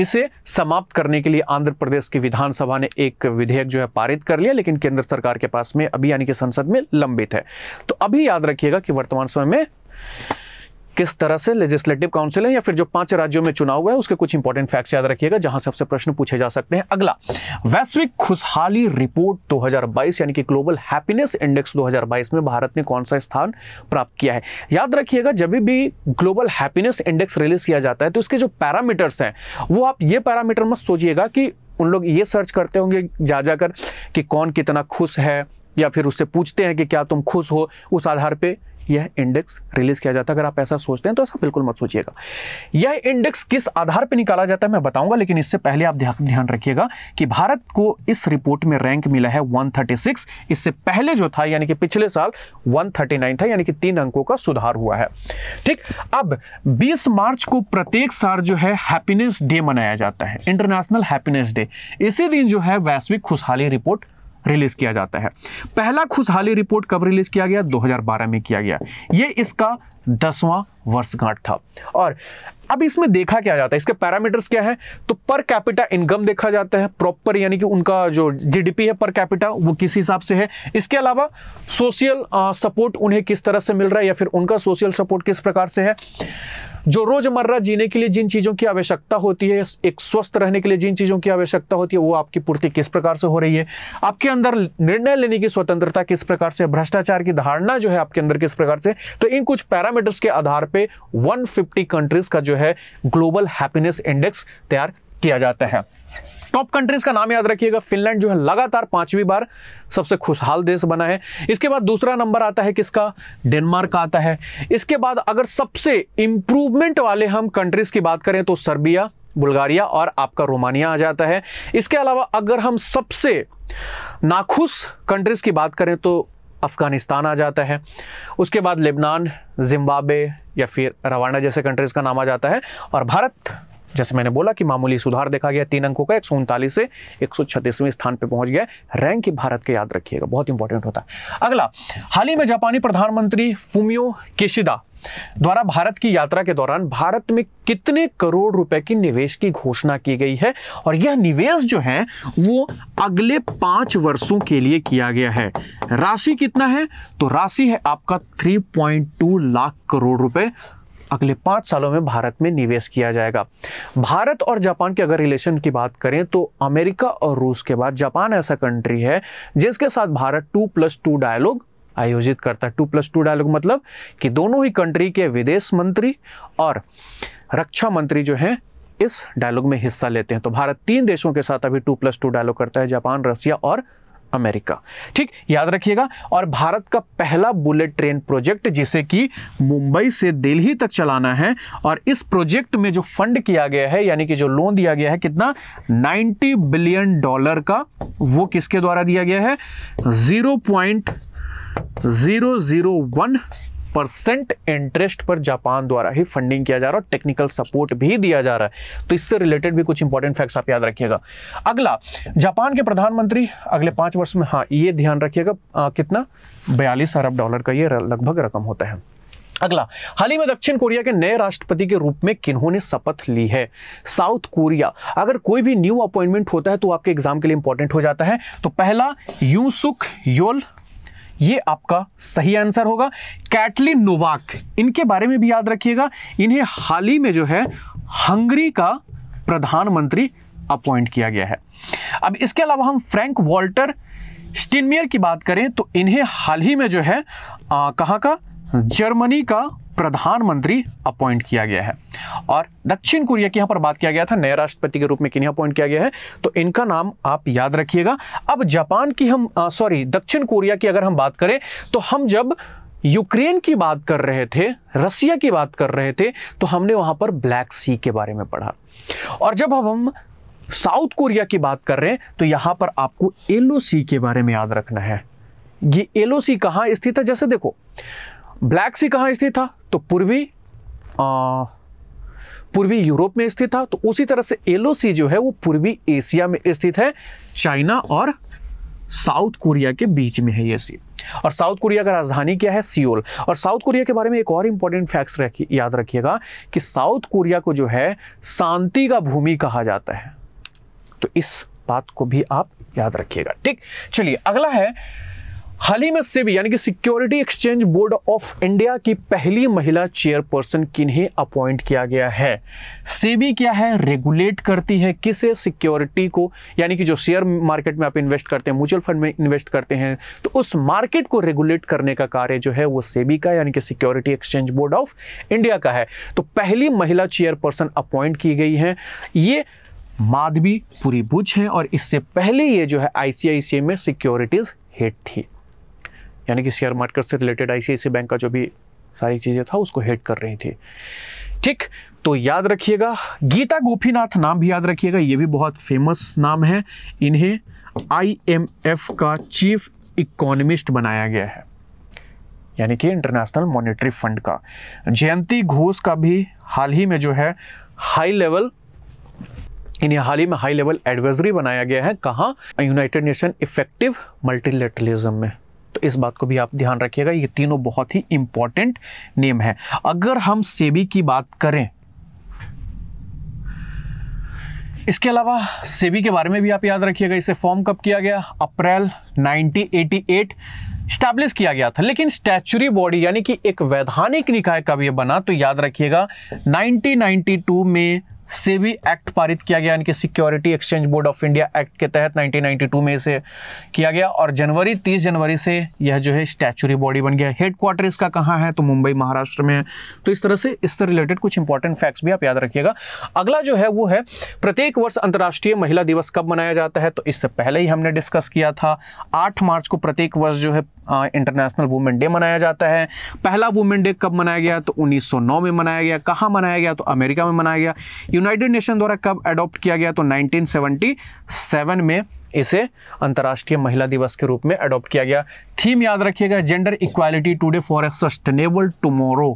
Speaker 1: इसे समाप्त करने के लिए आंध्र प्रदेश की विधानसभा ने एक विधेयक जो है पारित कर लिया लेकिन केंद्र सरकार के पास में अभी यानी कि संसद में लंबित है तो अभी याद रखिएगा कि वर्तमान समय में किस तरह से लेजिस्लेटिव काउंसिल है या फिर जो पांच राज्यों में चुनाव हुआ है उसके कुछ इंपॉर्टेंट फैक्ट्स याद रखिएगा जहां सबसे प्रश्न पूछे जा सकते हैं अगला वैश्विक खुशहाली रिपोर्ट 2022 यानी कि ग्लोबल हैप्पीनेस इंडेक्स 2022 में भारत ने कौन सा स्थान प्राप्त किया है याद रखिएगा जब भी ग्लोबल हैप्पीनेस इंडेक्स रिलीज किया जाता है तो इसके जो पैरामीटर्स हैं वो आप ये पैरामीटर मत सोचिएगा कि उन लोग ये सर्च करते होंगे जा जाकर कि कौन कितना खुश है या फिर उससे पूछते हैं कि क्या तुम खुश हो उस आधार पर यह इंडेक्स रिलीज किया जाता है अगर आप ऐसा सोचते हैं तो ऐसा बिल्कुल मत सोचिएगा यह इंडेक्स किस आधार पर निकाला जाता है मैं बताऊंगा लेकिन इससे पहले आप ध्यान रखिएगा कि भारत को इस रिपोर्ट में रैंक मिला है 136 इससे पहले जो था यानी कि पिछले साल 139 था यानी कि तीन अंकों का सुधार हुआ है ठीक अब बीस मार्च को प्रत्येक साल जो है हैप्पीनेस डे मनाया जाता है इंटरनेशनल हैप्पीनेस डे इसी दिन जो है वैश्विक खुशहाली रिपोर्ट रिलीज किया जाता है पहला खुशहाली रिपोर्ट कब रिलीज किया गया 2012 में किया गया ये इसका दसवां वर्षगांठ था और अब इसमें देखा क्या जाता है इसके पैरामीटर्स क्या है तो पर कैपिटा इनकम देखा जाता है प्रॉपर यानी कि उनका जो जीडीपी है पर कैपिटा वो किस हिसाब से है इसके अलावा सोशल सपोर्ट उन्हें किस तरह से मिल रहा है या फिर उनका सोशल सपोर्ट किस प्रकार से है जो रोजमर्रा जीने के लिए जिन चीज़ों की आवश्यकता होती है एक स्वस्थ रहने के लिए जिन चीज़ों की आवश्यकता होती है वो आपकी पूर्ति किस प्रकार से हो रही है आपके अंदर निर्णय लेने की स्वतंत्रता किस प्रकार से भ्रष्टाचार की धारणा जो है आपके अंदर किस प्रकार से तो इन कुछ पैरा पैरामीटर्स के आधार पे 150 कंट्रीज का जो है ग्लोबल हैप्पीनेस इंडेक्स तैयार किया जाता है टॉप कंट्रीज का नाम याद रखिएगा फिनलैंड जो है लगातार पांचवी बार सबसे खुशहाल देश बना है इसके बाद दूसरा नंबर आता है किसका डेनमार्क आता है इसके बाद अगर सबसे इंप्रूवमेंट वाले हम कंट्रीज की बात करें तो सर्बिया बुल्गारिया और आपका रोमानिया आ जाता है इसके अलावा अगर हम सबसे नाखुश कंट्रीज की बात करें तो अफ़गानिस्तान आ जाता है उसके बाद लेबनान जिम्बाब्वे या फिर रवांडा जैसे कंट्रीज़ का नाम आ जाता है और भारत जैसे मैंने बोला कि मामूली सुधार देखा गया तीन अंकों का एक से एक स्थान पर पहुंच गया रैंक ही भारत के याद रखिएगा बहुत इंपॉर्टेंट होता है अगला हाल ही में जापानी प्रधानमंत्री फूमियो केशिदा द्वारा भारत की यात्रा के दौरान भारत में कितने करोड़ रुपए की निवेश की घोषणा की गई है और यह निवेश जो है वो अगले पांच वर्षों के लिए किया गया है राशि कितना है तो राशि है आपका 3.2 लाख करोड़ रुपए अगले पांच सालों में भारत में निवेश किया जाएगा भारत और जापान के अगर रिलेशन की बात करें तो अमेरिका और रूस के बाद जापान ऐसा कंट्री है जिसके साथ Bharat two plus two dialogue आयोजित करता है टू प्लस टू डायलॉग मतलब कि दोनों ही कंट्री के विदेश मंत्री और रक्षा मंत्री जो हैं इस डायलॉग में हिस्सा लेते हैं तो भारत तीन देशों के साथ अभी टू प्लस टू डायलॉग करता है जापान रसिया और अमेरिका ठीक याद रखिएगा और भारत का पहला बुलेट ट्रेन प्रोजेक्ट जिसे कि मुंबई से दिल्ली तक चलाना है और इस प्रोजेक्ट में जो फंड किया गया है यानी कि जो लोन दिया गया है कितना 90 बिलियन डॉलर का वो किसके द्वारा दिया गया है zero zero one percent interest पर जापान द्वारा ही फंडिंग किया जा रहा है और टेक्निकल सपोर्ट भी दिया जा रहा है तो इससे रिलेटेड भी कुछ इंपॉर्टेंट फैक्ट्स आप याद रखिएगा अगला जापान के प्रधानमंत्री अगले पांच वर्ष में हाँ ये ध्यान रखिएगा कितना बयालीस अरब डॉलर का ये लगभग रकम होता है अगला हाल ही में दक्षिण कोरिया के नए राष्ट्रपति के रूप में किन्होंने शपथ ली है साउथ कोरिया अगर कोई भी न्यू अपॉइंटमेंट होता है तो आपके एग्जाम के लिए इंपॉर्टेंट हो जाता है तो पहला यूसुक योल ये आपका सही आंसर होगा कैटलिन नोवाक इनके बारे में भी याद रखिएगा इन्हें हाल ही में जो है हंगरी का प्रधानमंत्री अपॉइंट किया गया है अब इसके अलावा हम फ्रैंक वॉल्टर स्टिनमियर की बात करें तो इन्हें हाल ही में जो है कहाँ का जर्मनी का प्रधानमंत्री अपॉइंट किया गया है और दक्षिण कोरिया की यहां पर बात किया गया था नए राष्ट्रपति के रूप में किन्हीं अपॉइंट किया गया है तो इनका नाम आप याद रखिएगा अब जापान की हम सॉरी दक्षिण कोरिया की अगर हम बात करें तो हम जब यूक्रेन की बात कर रहे थे रसिया की बात कर रहे थे तो हमने वहां पर ब्लैक सी के बारे में पढ़ा और जब हम साउथ कोरिया की बात कर रहे हैं तो यहां पर आपको एलो सी के बारे में याद रखना है ये एलो सी कहां स्थित है जैसे देखो ब्लैक सी कहां स्थित था तो पूर्वी पूर्वी यूरोप में स्थित था तो उसी तरह से एलओसी जो है वो पूर्वी एशिया में स्थित है चाइना और साउथ कोरिया के बीच में है ये सीट और साउथ कोरिया का राजधानी क्या है सियोल और साउथ कोरिया के बारे में एक और इंपॉर्टेंट फैक्ट रखिए याद रखिएगा कि साउथ कोरिया को जो है शांति का भूमि कहा जाता है तो इस बात को भी आप याद रखिएगा ठीक चलिए अगला है हाल ही में सेबी यानी कि security exchange board of India की पहली महिला चेयरपर्सन किन्हें अपॉइंट किया गया है सेबी क्या है रेगुलेट करती है किसे सिक्योरिटी को यानी कि जो शेयर मार्केट में आप इन्वेस्ट करते हैं म्यूचुअल फंड में इन्वेस्ट करते हैं तो उस मार्केट को रेगुलेट करने का कार्य जो है वो सेबी का यानी कि security exchange board of India का है तो पहली महिला चेयरपर्सन अपॉइंट की गई है ये माधवी पूरी बुझ है और इससे पहले ये जो है आईसीआईसीआई में सिक्योरिटीज हेड थी यानी कि शेयर मार्केट से रिलेटेड आईसीआईसी बैंक का जो भी सारी चीज़ें था उसको हेड कर रही थी ठीक तो याद रखिएगा गीता गोपीनाथ नाम भी याद रखिएगा ये भी बहुत फेमस नाम है इन्हें आईएमएफ का चीफ इकोनॉमिस्ट बनाया गया है यानी कि इंटरनेशनल मॉनेटरी फंड का जयंती घोष का भी हाल ही में जो है हाई लेवल इन्हें हाल ही में हाई लेवल एडवाइजरी बनाया गया है कहाँ यूनाइटेड नेशन इफेक्टिव मल्टीलेटरलिज्म में तो इस बात को भी आप ध्यान रखिएगा ये तीनों बहुत ही इंपॉर्टेंट नेम है अगर हम सेबी की बात करें इसके अलावा सेबी के बारे में भी आप याद रखिएगा इसे फॉर्म कब किया गया अप्रैल 1988 स्टैब्लिश किया गया था लेकिन स्टैचुरी बॉडी यानी कि एक वैधानिक निकाय कब यह बना तो याद रखिएगा 1992 में से भी एक्ट पारित किया गया कि security exchange board of India act के तहत 1992 में इसे किया गया और जनवरी 30 जनवरी से यह जो है स्टैचुरी बॉडी बन गया हेड क्वार्टर इसका कहाँ है तो मुंबई महाराष्ट्र में है तो इस तरह से इससे रिलेटेड कुछ इंपॉर्टेंट फैक्ट्स भी आप याद रखिएगा अगला जो है वो है प्रत्येक वर्ष अंतर्राष्ट्रीय महिला दिवस कब मनाया जाता है तो इससे पहले ही हमने डिस्कस किया था आठ मार्च को प्रत्येक वर्ष जो है इंटरनेशनल वुमेन डे मनाया जाता है पहला वुमेन डे कब मनाया गया तो 1909 में मनाया गया कहाँ मनाया गया तो अमेरिका में मनाया गया यूनाइटेड नेशन द्वारा कब अडॉप्ट किया गया तो 1977 में इसे अंतर्राष्ट्रीय महिला दिवस के रूप में अडॉप्ट किया गया थीम याद रखिएगा gender equality today for a sustainable tomorrow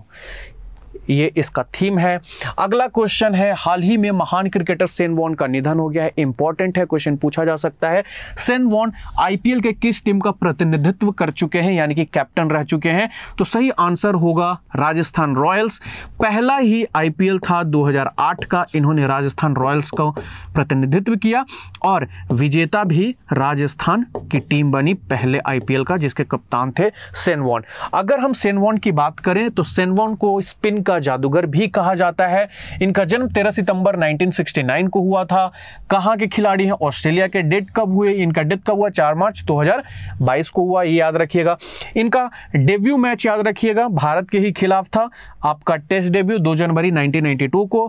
Speaker 1: ये इसका थीम है अगला क्वेश्चन है हाल ही में महान क्रिकेटर सेन वॉन का निधन हो गया है इंपॉर्टेंट है क्वेश्चन पूछा जा सकता है सेन वॉन आईपीएल के किस टीम का प्रतिनिधित्व कर चुके हैं यानी कि कैप्टन रह चुके हैं तो सही आंसर होगा राजस्थान रॉयल्स पहला ही आईपीएल था 2008 का इन्होंने राजस्थान रॉयल्स का प्रतिनिधित्व किया और विजेता भी राजस्थान की टीम बनी पहले आईपीएल का जिसके कप्तान थे सेनवॉन अगर हम सेनवॉन की बात करें तो सेनवॉन को स्पिन कर का जादूगर भी कहा जाता है इनका जन्म 13 सितंबर 1969 को हुआ था कहाँ के खिलाड़ी हैं ऑस्ट्रेलिया के डेट कब हुए इनका डेट कब हुआ 4 मार्च 2022 को हुआ ये याद रखिएगा इनका डेब्यू मैच याद रखिएगा भारत के ही खिलाफ था आपका टेस्ट डेब्यू दो जनवरी नाइनटीन को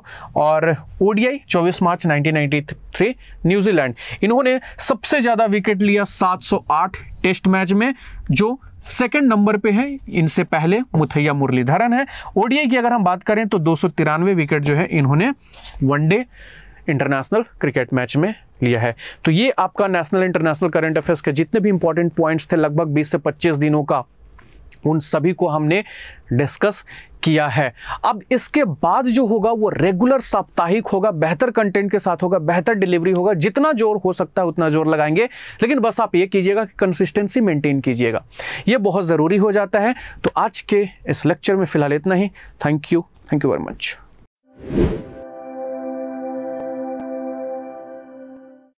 Speaker 1: और ओडीआई चौबीस मार्च नाइनटीन न्यूजीलैंड इन्होंने सबसे ज़्यादा विकेट लिया सात टेस्ट मैच में जो सेकंड नंबर पे है इनसे पहले मुथैया मुरलीधरन है ओडीआई की अगर हम बात करें तो दो विकेट जो है इन्होंने वनडे इंटरनेशनल क्रिकेट मैच में लिया है तो ये आपका नेशनल इंटरनेशनल करंट अफेयर्स के जितने भी इंपॉर्टेंट पॉइंट्स थे लगभग 20 से 25 दिनों का उन सभी को हमने डिस्कस किया है अब इसके बाद जो होगा वो रेगुलर साप्ताहिक होगा बेहतर कंटेंट के साथ होगा बेहतर डिलीवरी होगा जितना जोर हो सकता है उतना जोर लगाएंगे लेकिन बस आप ये कीजिएगा कि कंसिस्टेंसी मेंटेन कीजिएगा ये बहुत ज़रूरी हो जाता है तो आज के इस लेक्चर में फ़िलहाल इतना ही thank you thank you very much